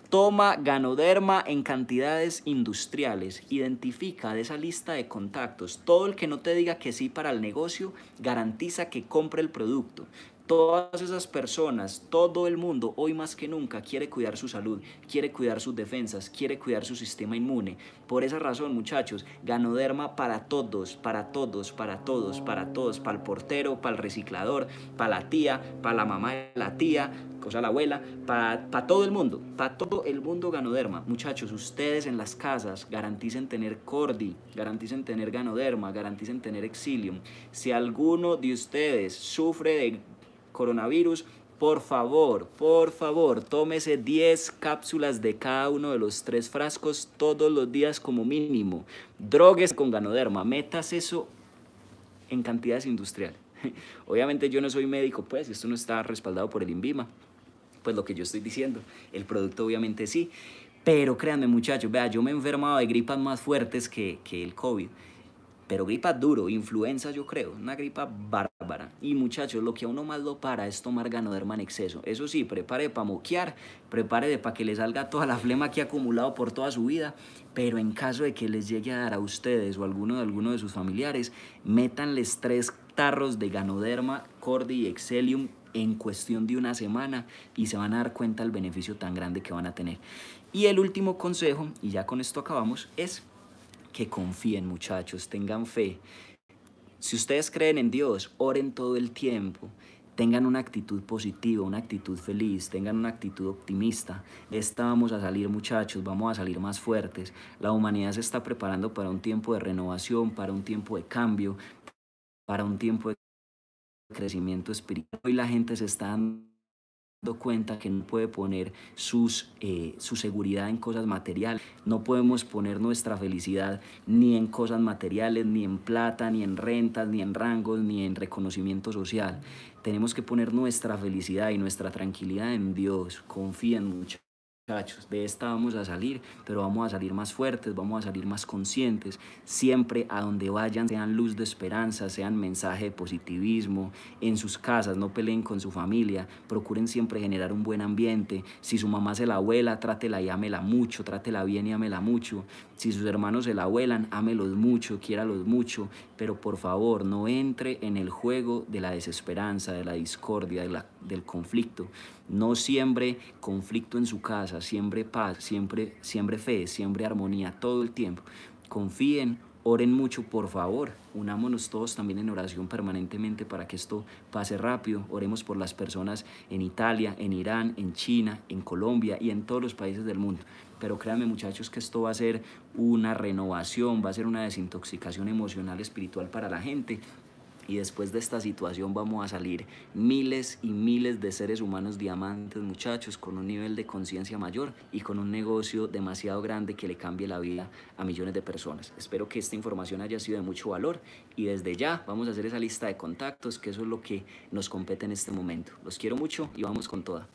toma ganoderma en cantidades industriales, identifica de esa lista de contactos, todo el que no te diga que sí para el negocio, garantiza que compre el producto. Todas esas personas, todo el mundo, hoy más que nunca, quiere cuidar su salud, quiere cuidar sus defensas, quiere cuidar su sistema inmune. Por esa razón, muchachos, ganoderma para todos, para todos, para todos, para todos, para el portero, para el reciclador, para la tía, para la mamá de la tía, cosa la abuela, para, todo el mundo, para todo el mundo ganoderma. Muchachos, ustedes en las casas garanticen tener cordi, garanticen tener ganoderma, garanticen tener exilium. Si alguno de ustedes sufre de coronavirus, por favor, por favor, tómese 10 cápsulas de cada uno de los tres frascos todos los días como mínimo. Drogues con ganoderma, metas eso en cantidades industriales. Obviamente yo no soy médico, pues esto no está respaldado por el INVIMA, pues lo que yo estoy diciendo, el producto obviamente sí, pero créanme muchachos, vea, yo me he enfermado de gripas más fuertes que, que el COVID pero gripa duro, influenza yo creo, una gripa bárbara. Y muchachos, lo que a uno más lo para es tomar ganoderma en exceso. Eso sí, prepare para moquear, prepare para que le salga toda la flema que ha acumulado por toda su vida, pero en caso de que les llegue a dar a ustedes o a alguno de alguno de sus familiares, métanles tres tarros de ganoderma, cordi y excelium en cuestión de una semana y se van a dar cuenta del beneficio tan grande que van a tener. Y el último consejo, y ya con esto acabamos, es que confíen muchachos, tengan fe. Si ustedes creen en Dios, oren todo el tiempo. Tengan una actitud positiva, una actitud feliz, tengan una actitud optimista. esta vamos a salir muchachos, vamos a salir más fuertes. La humanidad se está preparando para un tiempo de renovación, para un tiempo de cambio, para un tiempo de crecimiento espiritual. y la gente se está dando cuenta que no puede poner sus, eh, su seguridad en cosas materiales. No podemos poner nuestra felicidad ni en cosas materiales, ni en plata, ni en rentas, ni en rangos, ni en reconocimiento social. Tenemos que poner nuestra felicidad y nuestra tranquilidad en Dios. Confíen mucho de esta vamos a salir, pero vamos a salir más fuertes, vamos a salir más conscientes. Siempre a donde vayan, sean luz de esperanza, sean mensaje de positivismo. En sus casas, no peleen con su familia, procuren siempre generar un buen ambiente. Si su mamá se la abuela, trátela y ámela mucho, trátela bien y ámela mucho. Si sus hermanos se la abuelan, ámelos mucho, quiéralos mucho, pero por favor, no entre en el juego de la desesperanza, de la discordia, de la, del conflicto no siembre conflicto en su casa, siembre paz, siempre, siembre fe, siembre armonía todo el tiempo. Confíen, oren mucho, por favor. Unámonos todos también en oración permanentemente para que esto pase rápido. Oremos por las personas en Italia, en Irán, en China, en Colombia y en todos los países del mundo. Pero créanme muchachos que esto va a ser una renovación, va a ser una desintoxicación emocional, espiritual para la gente y después de esta situación vamos a salir miles y miles de seres humanos diamantes, muchachos, con un nivel de conciencia mayor y con un negocio demasiado grande que le cambie la vida a millones de personas. Espero que esta información haya sido de mucho valor y desde ya vamos a hacer esa lista de contactos, que eso es lo que nos compete en este momento. Los quiero mucho y vamos con toda.